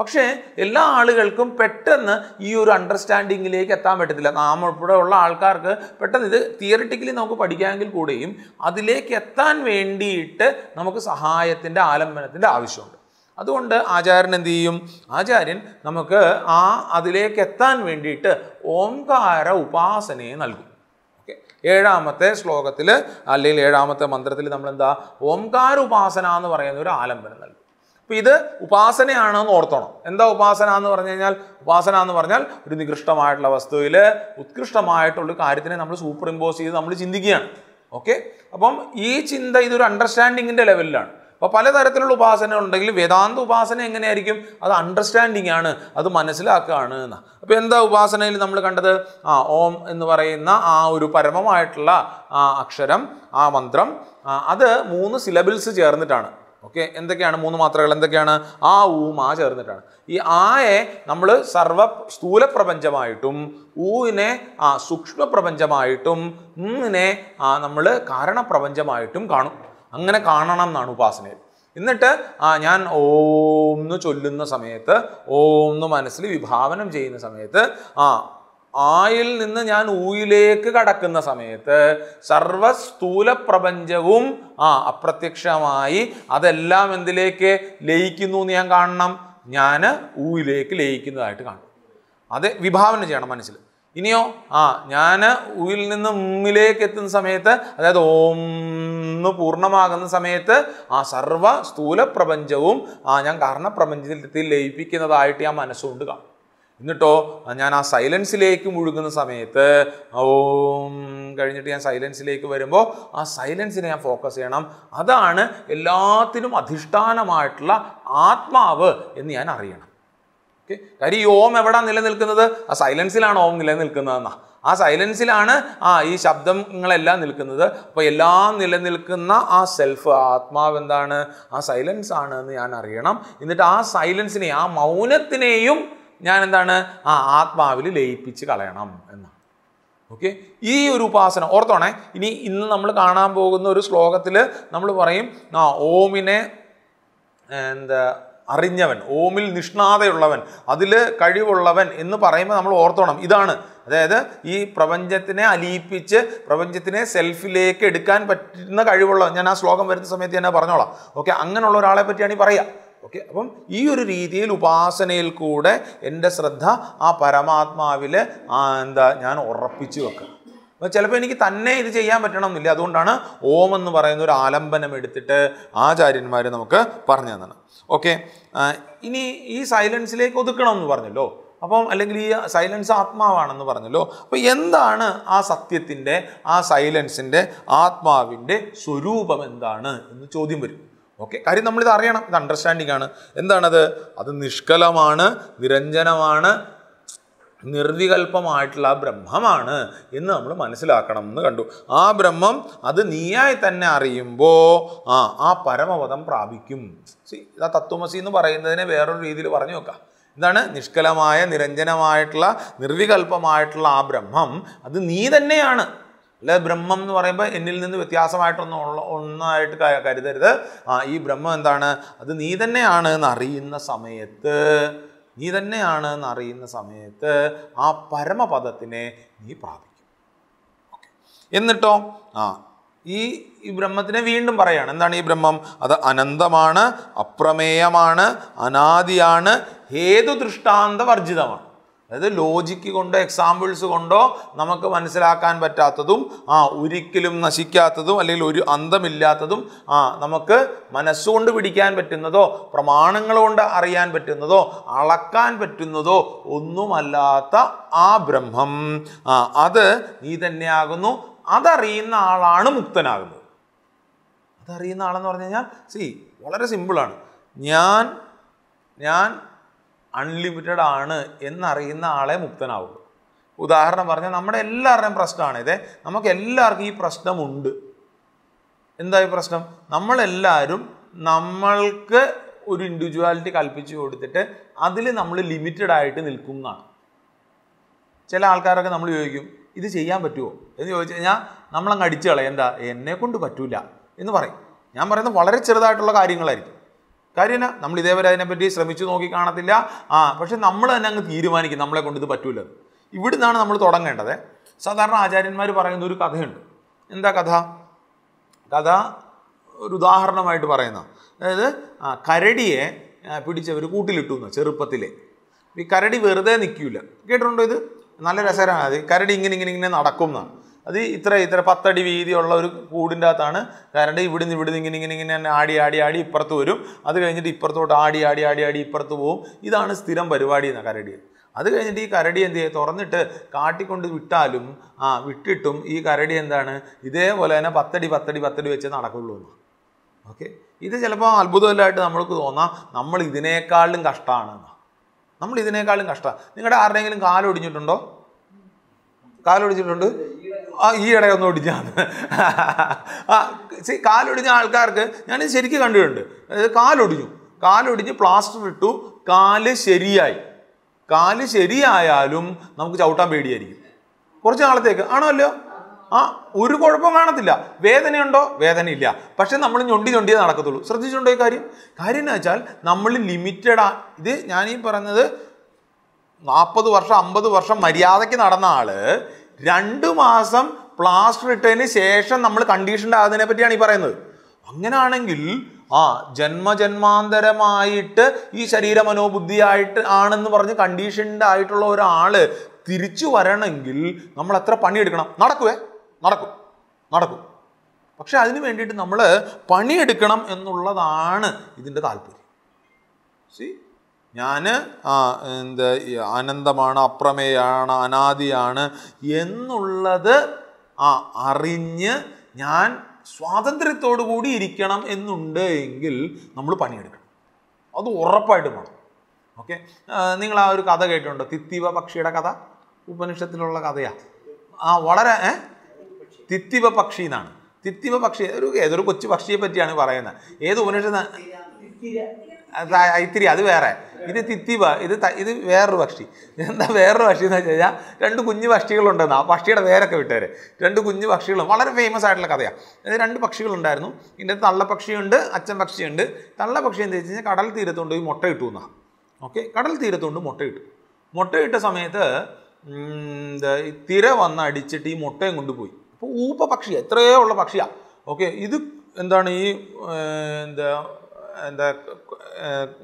പക്ഷേ എല്ലാ ആളുകൾക്കും പെട്ടെന്ന് ഈ ഒരു അണ്ടർസ്റ്റാൻഡിങ്ങിലേക്ക് എത്താൻ പറ്റത്തില്ല നാം ഇവിടെ ഉള്ള ആൾക്കാർക്ക് പെട്ടെന്ന് ഇത് തിയറിറ്റിക്കലി നമുക്ക് പഠിക്കാമെങ്കിൽ കൂടെയും അതിലേക്ക് എത്താൻ വേണ്ടിയിട്ട് നമുക്ക് സഹായത്തിൻ്റെ ആലംബനത്തിൻ്റെ ആവശ്യമുണ്ട് അതുകൊണ്ട് ആചാര്യൻ എന്ത് ചെയ്യും ആചാര്യൻ നമുക്ക് ആ അതിലേക്ക് എത്താൻ വേണ്ടിയിട്ട് ഓംകാര ഉപാസനയെ നൽകും ഏഴാമത്തെ ശ്ലോകത്തിൽ അല്ലെങ്കിൽ ഏഴാമത്തെ മന്ത്രത്തിൽ നമ്മൾ എന്താ ഓംകാര ഉപാസന എന്ന് പറയുന്ന ഒരു ആലംബനം നൽകും അപ്പോൾ ഇത് ഉപാസനയാണെന്ന് ഓർത്തണം എന്താ ഉപാസന എന്ന് പറഞ്ഞു കഴിഞ്ഞാൽ ഉപാസന എന്ന് പറഞ്ഞാൽ ഒരു നികൃഷ്ടമായിട്ടുള്ള വസ്തുവിൽ ഉത്കൃഷ്ടമായിട്ടുള്ള കാര്യത്തിനെ നമ്മൾ സൂപ്പർ ഇമ്പോസ് ചെയ്ത് നമ്മൾ ചിന്തിക്കുകയാണ് ഓക്കെ അപ്പം ഈ ചിന്ത ഇതൊരു അണ്ടർസ്റ്റാൻഡിങ്ങിൻ്റെ ലെവലിലാണ് അപ്പോൾ പലതരത്തിലുള്ള ഉപാസന ഉണ്ടെങ്കിൽ വേദാന്ത ഉപാസന എങ്ങനെയായിരിക്കും അത് അണ്ടർസ്റ്റാൻഡിങ് ആണ് അത് മനസ്സിലാക്കുകയാണ് അപ്പോൾ എന്താ ഉപാസനയിൽ നമ്മൾ കണ്ടത് ആ ഓം എന്ന് പറയുന്ന ആ ഒരു പരമമായിട്ടുള്ള ആ അക്ഷരം ആ മന്ത്രം അത് മൂന്ന് സിലബിൾസ് ചേർന്നിട്ടാണ് ഓക്കെ എന്തൊക്കെയാണ് മൂന്ന് മാത്രകൾ എന്തൊക്കെയാണ് ആ ഊം ആ ചേർന്നിട്ടാണ് ഈ ആയെ നമ്മൾ സർവ സ്ഥൂല പ്രപഞ്ചമായിട്ടും ഊവിനെ ആ സൂക്ഷ്മ പ്രപഞ്ചമായിട്ടും ഇങ്ങനെ നമ്മൾ കാരണപ്രപഞ്ചമായിട്ടും കാണും അങ്ങനെ കാണണം എന്നാണ് ഉപാസനയിൽ എന്നിട്ട് ആ ഞാൻ ഓം എന്ന് ചൊല്ലുന്ന സമയത്ത് ഓം എന്ന് മനസ്സിൽ വിഭാവനം ചെയ്യുന്ന സമയത്ത് ആ ആയിൽ നിന്ന് ഞാൻ ഊയിലേക്ക് കടക്കുന്ന സമയത്ത് സർവ സ്ഥൂല പ്രപഞ്ചവും ആ അപ്രത്യക്ഷമായി അതെല്ലാം എന്തിലേക്ക് ലയിക്കുന്നു എന്ന് ഞാൻ കാണണം ഞാൻ ഊയിലേക്ക് ലയിക്കുന്നതായിട്ട് കാണും അത് വിഭാവനം ചെയ്യണം മനസ്സിൽ ഇനിയോ ആ ഞാൻ ഉയിൽ നിന്ന് ഉമ്മിലേക്ക് എത്തുന്ന സമയത്ത് അതായത് ഓം എന്ന് പൂർണ്ണമാകുന്ന സമയത്ത് ആ സർവ സ്ഥൂല പ്രപഞ്ചവും ആ ഞാൻ പ്രപഞ്ചത്തിൽ ലയിപ്പിക്കുന്നതായിട്ട് ഞാൻ മനസ്സുകൊണ്ട് കാണും എന്നിട്ടോ ഞാൻ ആ സൈലൻസിലേക്ക് മുഴുകുന്ന സമയത്ത് ഓം കഴിഞ്ഞിട്ട് ഞാൻ സൈലൻസിലേക്ക് വരുമ്പോൾ ആ സൈലൻസിനെ ഞാൻ ഫോക്കസ് ചെയ്യണം അതാണ് എല്ലാത്തിനും അധിഷ്ഠാനമായിട്ടുള്ള ആത്മാവ് എന്ന് ഞാൻ അറിയണം ഓക്കെ കാര്യം ഈ ഓം എവിടാ നിലനിൽക്കുന്നത് ആ സൈലൻസിലാണ് ഓം നിലനിൽക്കുന്നതെന്നാ ആ സൈലൻസിലാണ് ആ ഈ ശബ്ദങ്ങളെല്ലാം നിൽക്കുന്നത് അപ്പോൾ എല്ലാം നിലനിൽക്കുന്ന ആ സെൽഫ് ആത്മാവ് എന്താണ് ആ സൈലൻസ് ആണ് എന്ന് ഞാൻ അറിയണം എന്നിട്ട് ആ സൈലൻസിനെ ആ മൗനത്തിനെയും ഞാൻ എന്താണ് ആ ആത്മാവിൽ ലയിപ്പിച്ച് കളയണം എന്നാണ് ഓക്കെ ഈ ഒരു ഉപാസന ഓർത്തോണേ ഇനി ഇന്ന് നമ്മൾ കാണാൻ പോകുന്ന ഒരു ശ്ലോകത്തിൽ നമ്മൾ പറയും ആ ഓമിനെ എന്താ അറിഞ്ഞവൻ ഓമിൽ നിഷ്ണാതയുള്ളവൻ അതിൽ കഴിവുള്ളവൻ എന്ന് പറയുമ്പോൾ നമ്മൾ ഓർത്തോണം ഇതാണ് അതായത് ഈ പ്രപഞ്ചത്തിനെ അലിയിപ്പിച്ച് പ്രപഞ്ചത്തിനെ സെൽഫിലേക്ക് എടുക്കാൻ പറ്റുന്ന കഴിവുള്ളവൻ ഞാൻ ആ ശ്ലോകം വരുന്ന സമയത്ത് തന്നെ പറഞ്ഞോളാം ഓക്കെ അങ്ങനെയുള്ള ഒരാളെ പറ്റിയാണ് ഈ പറയുക ഓക്കെ അപ്പം ഈ ഒരു രീതിയിൽ ഉപാസനയിൽ കൂടെ എൻ്റെ ശ്രദ്ധ ആ പരമാത്മാവിൽ എന്താ ഞാൻ ഉറപ്പിച്ചു വെക്കുക ചിലപ്പോൾ എനിക്ക് തന്നെ ഇത് ചെയ്യാൻ എന്നില്ല അതുകൊണ്ടാണ് ഓം എന്ന് പറയുന്ന ഒരു ആലംബനം എടുത്തിട്ട് ആചാര്യന്മാർ നമുക്ക് പറഞ്ഞു തന്നെ ഓക്കെ ഇനി ഈ സൈലൻസിലേക്ക് ഒതുക്കണം എന്ന് പറഞ്ഞല്ലോ അപ്പം അല്ലെങ്കിൽ ഈ സൈലൻസ് ആത്മാവാണെന്ന് പറഞ്ഞല്ലോ അപ്പോൾ എന്താണ് ആ സത്യത്തിൻ്റെ ആ സൈലൻസിൻ്റെ ആത്മാവിൻ്റെ സ്വരൂപം എന്താണ് എന്ന് ചോദ്യം വരും ഓക്കെ കാര്യം നമ്മളിത് അറിയണം ഇത് അണ്ടർസ്റ്റാൻഡിംഗ് ആണ് എന്താണത് അത് നിഷ്കലമാണ് നിരഞ്ജനമാണ് നിർവികൽപ്പമായിട്ടുള്ള ആ ബ്രഹ്മമാണ് എന്ന് നമ്മൾ മനസ്സിലാക്കണം എന്ന് കണ്ടു ആ ബ്രഹ്മം അത് നീയായി തന്നെ അറിയുമ്പോൾ ആ ആ പരമപദം പ്രാപിക്കും സി ആ തത്വമസി എന്ന് പറയുന്നതിനെ വേറൊരു രീതിയിൽ പറഞ്ഞു നോക്കാം എന്താണ് നിഷ്കലമായ നിരഞ്ജനമായിട്ടുള്ള നിർവികൽപ്പമായിട്ടുള്ള ആ ബ്രഹ്മം അത് നീ തന്നെയാണ് അല്ലെ ബ്രഹ്മം എന്ന് പറയുമ്പോൾ എന്നിൽ നിന്ന് വ്യത്യാസമായിട്ടൊന്നും ഉള്ള ഒന്നായിട്ട് കരുതരുത് ആ ഈ ബ്രഹ്മം എന്താണ് അത് നീ തന്നെയാണ് എന്ന് അറിയുന്ന സമയത്ത് നീ തന്നെയാണ് എന്ന് അറിയുന്ന സമയത്ത് ആ പരമപദത്തിനെ നീ പ്രാപിക്കും എന്നിട്ടോ ആ ഈ ബ്രഹ്മത്തിനെ വീണ്ടും പറയാണ് എന്താണ് ഈ ബ്രഹ്മം അത് അനന്തമാണ് അപ്രമേയമാണ് അനാദിയാണ് ഹേതു ദൃഷ്ടാന്തവർജിതമാണ് അതായത് ലോജിക്ക് കൊണ്ടോ എക്സാമ്പിൾസ് കൊണ്ടോ നമുക്ക് മനസ്സിലാക്കാൻ പറ്റാത്തതും ആ ഒരിക്കലും നശിക്കാത്തതും അല്ലെങ്കിൽ ഒരു അന്തമില്ലാത്തതും ആ നമുക്ക് മനസ്സുകൊണ്ട് പിടിക്കാൻ പറ്റുന്നതോ പ്രമാണങ്ങൾ കൊണ്ട് അറിയാൻ പറ്റുന്നതോ അളക്കാൻ പറ്റുന്നതോ ഒന്നുമല്ലാത്ത ആ ബ്രഹ്മം ആ അത് നീ തന്നെയാകുന്നു അതറിയുന്ന ആളാണ് മുക്തനാകുന്നത് അതറിയുന്ന ആളെന്ന് പറഞ്ഞു കഴിഞ്ഞാൽ സി വളരെ സിമ്പിളാണ് ഞാൻ ഞാൻ അൺലിമിറ്റഡ് ആണ് എന്നറിയുന്ന ആളെ മുക്തനാവുള്ളൂ ഉദാഹരണം പറഞ്ഞാൽ നമ്മുടെ എല്ലാവരുടെയും പ്രശ്നമാണ് ഇതേ നമുക്ക് എല്ലാവർക്കും ഈ പ്രശ്നമുണ്ട് എന്താ ഈ പ്രശ്നം നമ്മളെല്ലാവരും നമ്മൾക്ക് ഒരു ഇൻഡിവിജ്വാലിറ്റി കൽപ്പിച്ചു കൊടുത്തിട്ട് അതിൽ നമ്മൾ ലിമിറ്റഡ് ആയിട്ട് നിൽക്കുന്നതാണ് ചില ആൾക്കാരൊക്കെ നമ്മൾ ചോദിക്കും ഇത് ചെയ്യാൻ പറ്റുമോ എന്ന് ചോദിച്ചു കഴിഞ്ഞാൽ നമ്മളങ്ങ് അടിച്ചു കളയും എന്താ എന്നെ കൊണ്ട് പറ്റൂല എന്ന് പറയും ഞാൻ പറയുന്നത് വളരെ ചെറുതായിട്ടുള്ള കാര്യങ്ങളായിരിക്കും കാര്യമില്ല നമ്മൾ ഇതേവരെ അതിനെപ്പറ്റി ശ്രമിച്ചു നോക്കി കാണത്തില്ല ആ പക്ഷെ നമ്മൾ തന്നെ അങ്ങ് തീരുമാനിക്കും നമ്മളെ കൊണ്ട് ഇത് പറ്റൂല ഇവിടുന്നാണ് നമ്മൾ തുടങ്ങേണ്ടത് സാധാരണ ആചാര്യന്മാർ പറയുന്ന ഒരു കഥയുണ്ട് എന്താ കഥ കഥ ഒരു ഉദാഹരണമായിട്ട് പറയുന്ന അതായത് കരടിയെ പിടിച്ചവർ കൂട്ടിലിട്ടു എന്ന് ചെറുപ്പത്തിലെ ഈ കരടി വെറുതെ നിൽക്കില്ല കേട്ടിട്ടുണ്ടോ ഇത് നല്ല രസകരമാണ് അത് കരടി ഇങ്ങനെ ഇങ്ങനെ ഇങ്ങനെ നടക്കും എന്നാണ് അത് ഇത്ര ഇത്ര പത്തടി വീതിയുള്ള ഒരു കൂടിൻ്റെ അകത്താണ് കരണ്ട് ഇവിടുന്ന് ഇവിടുന്ന് ഇങ്ങനെ ഇങ്ങനെ ഇങ്ങനെ ആടി ആടി ആടി ഇപ്പുറത്ത് വരും അത് കഴിഞ്ഞിട്ട് ഇപ്പുറത്തോട്ട് ആടി ആടി ആടി ആടി ഇപ്പുറത്ത് പോവും ഇതാണ് സ്ഥിരം പരിപാടി എന്ന കരടി അത് കഴിഞ്ഞിട്ട് ഈ കരടി എന്ത് ചെയ്യുക തുറന്നിട്ട് കാട്ടിക്കൊണ്ട് വിട്ടാലും ആ വിട്ടിട്ടും ഈ കരടി എന്താണ് ഇതേപോലെ തന്നെ പത്തടി പത്തടി പത്തടി വെച്ച് നടക്കുള്ളൂ എന്ന് ഓക്കെ ഇത് ചിലപ്പോൾ അത്ഭുതമല്ലായിട്ട് നമ്മൾക്ക് തോന്നാം നമ്മൾ ഇതിനേക്കാളും കഷ്ടമാണ് നമ്മൾ ഇതിനേക്കാളും കഷ്ടമാണ് നിങ്ങളുടെ ആരുടെയെങ്കിലും കാലൊടിഞ്ഞിട്ടുണ്ടോ കാലൊടിച്ചിട്ടുണ്ട് ആ ഈ ഇടയൊന്നും ഒടിഞ്ഞാന്ന് ആ ശരി കാലൊടിഞ്ഞ ആൾക്കാർക്ക് ഞാൻ ശരിക്കും കണ്ടിട്ടുണ്ട് അതായത് കാലൊടിഞ്ഞു കാലൊടിഞ്ഞ് പ്ലാസ്റ്റർ ഇട്ടു കാല് ശരിയായി കാല് ശരിയായാലും നമുക്ക് ചവിട്ടാൻ പേടിയായിരിക്കും കുറച്ച് നാളത്തേക്ക് ആണോ അല്ലോ ആ ഒരു കുഴപ്പം കാണത്തില്ല വേദനയുണ്ടോ വേദനയില്ല പക്ഷെ നമ്മൾ ഞൊണ്ടി ഞൊണ്ടിയേ നടക്കത്തുള്ളൂ ശ്രദ്ധിച്ചിട്ടുണ്ടോ ഈ കാര്യം കാര്യം എന്ന് വെച്ചാൽ നമ്മൾ ലിമിറ്റഡാ ഇത് ഞാൻ ഈ പറഞ്ഞത് നാൽപ്പത് വർഷം അമ്പത് വർഷം മര്യാദയ്ക്ക് നടന്ന ആള് രണ്ട് മാസം പ്ലാസ്റ്റർ ഇട്ടതിന് ശേഷം നമ്മൾ കണ്ടീഷൻഡ് ആകുന്നതിനെ പറ്റിയാണ് ഈ പറയുന്നത് അങ്ങനെയാണെങ്കിൽ ആ ജന്മജന്മാന്തരമായിട്ട് ഈ ശരീര മനോബുദ്ധിയായിട്ട് ആണെന്ന് പറഞ്ഞ് കണ്ടീഷൻഡ് ആയിട്ടുള്ള ഒരാൾ തിരിച്ചു വരണമെങ്കിൽ നമ്മൾ എത്ര പണിയെടുക്കണം നടക്കുവേ നടക്കും നടക്കും പക്ഷെ അതിന് വേണ്ടിയിട്ട് നമ്മൾ പണിയെടുക്കണം എന്നുള്ളതാണ് ഇതിൻ്റെ താല്പര്യം സി ഞാൻ എന്ത് അനന്തമാണ് അപ്രമേയാണ് അനാദിയാണ് എന്നുള്ളത് ആ അറിഞ്ഞ് ഞാൻ സ്വാതന്ത്ര്യത്തോടു കൂടി ഇരിക്കണം എന്നുണ്ട് എങ്കിൽ നമ്മൾ പണിയെടുക്കണം അത് ഉറപ്പായിട്ടും വേണം ഓക്കെ നിങ്ങൾ ആ ഒരു കഥ കേട്ടിട്ടുണ്ടോ തിത്തിവ പക്ഷിയുടെ കഥ ഉപനിഷത്തിലുള്ള കഥയാ ആ വളരെ ഏ തിത്തിവ പക്ഷി എന്നാണ് തിത്തിവ പക്ഷി ഒരു ഏതൊരു കൊച്ചു പക്ഷിയെ പറ്റിയാണ് പറയുന്നത് ഏത് ഉപനിഷത്ത് ഐത്തിരി അത് വേറെ ഇത് തിത്തി ഇത് ഇത് വേറൊരു പക്ഷി എന്താ വേറൊരു പക്ഷി എന്ന് വെച്ച് കഴിഞ്ഞാൽ രണ്ട് കുഞ്ഞു പക്ഷികളുണ്ടെന്ന് ആ പക്ഷിയുടെ വേരൊക്കെ വിട്ടേര് രണ്ട് കുഞ്ഞു പക്ഷികളും വളരെ ഫേമസ് ആയിട്ടുള്ള കഥയാണ് രണ്ട് പക്ഷികളുണ്ടായിരുന്നു ഇതിൻ്റെ തള്ളപ്പക്ഷിയുണ്ട് അച്ഛൻ പക്ഷിയുണ്ട് തള്ളപ്പക്ഷി എന്താ വെച്ച് കഴിഞ്ഞാൽ കടൽ തീരത്തുകൊണ്ട് പോയി മുട്ട ഇട്ടു ഓക്കെ കടൽ തീരത്തുകൊണ്ട് മുട്ട കിട്ടും മുട്ട ഇട്ട സമയത്ത് തിര വന്ന് അടിച്ചിട്ട് ഈ മുട്ടയും കൊണ്ടുപോയി അപ്പോൾ ഊപ്പ പക്ഷിയാണ് എത്രയോ ഉള്ള പക്ഷിയാണ് ഓക്കെ ഇത് എന്താണ് ഈ എന്താ എന്താ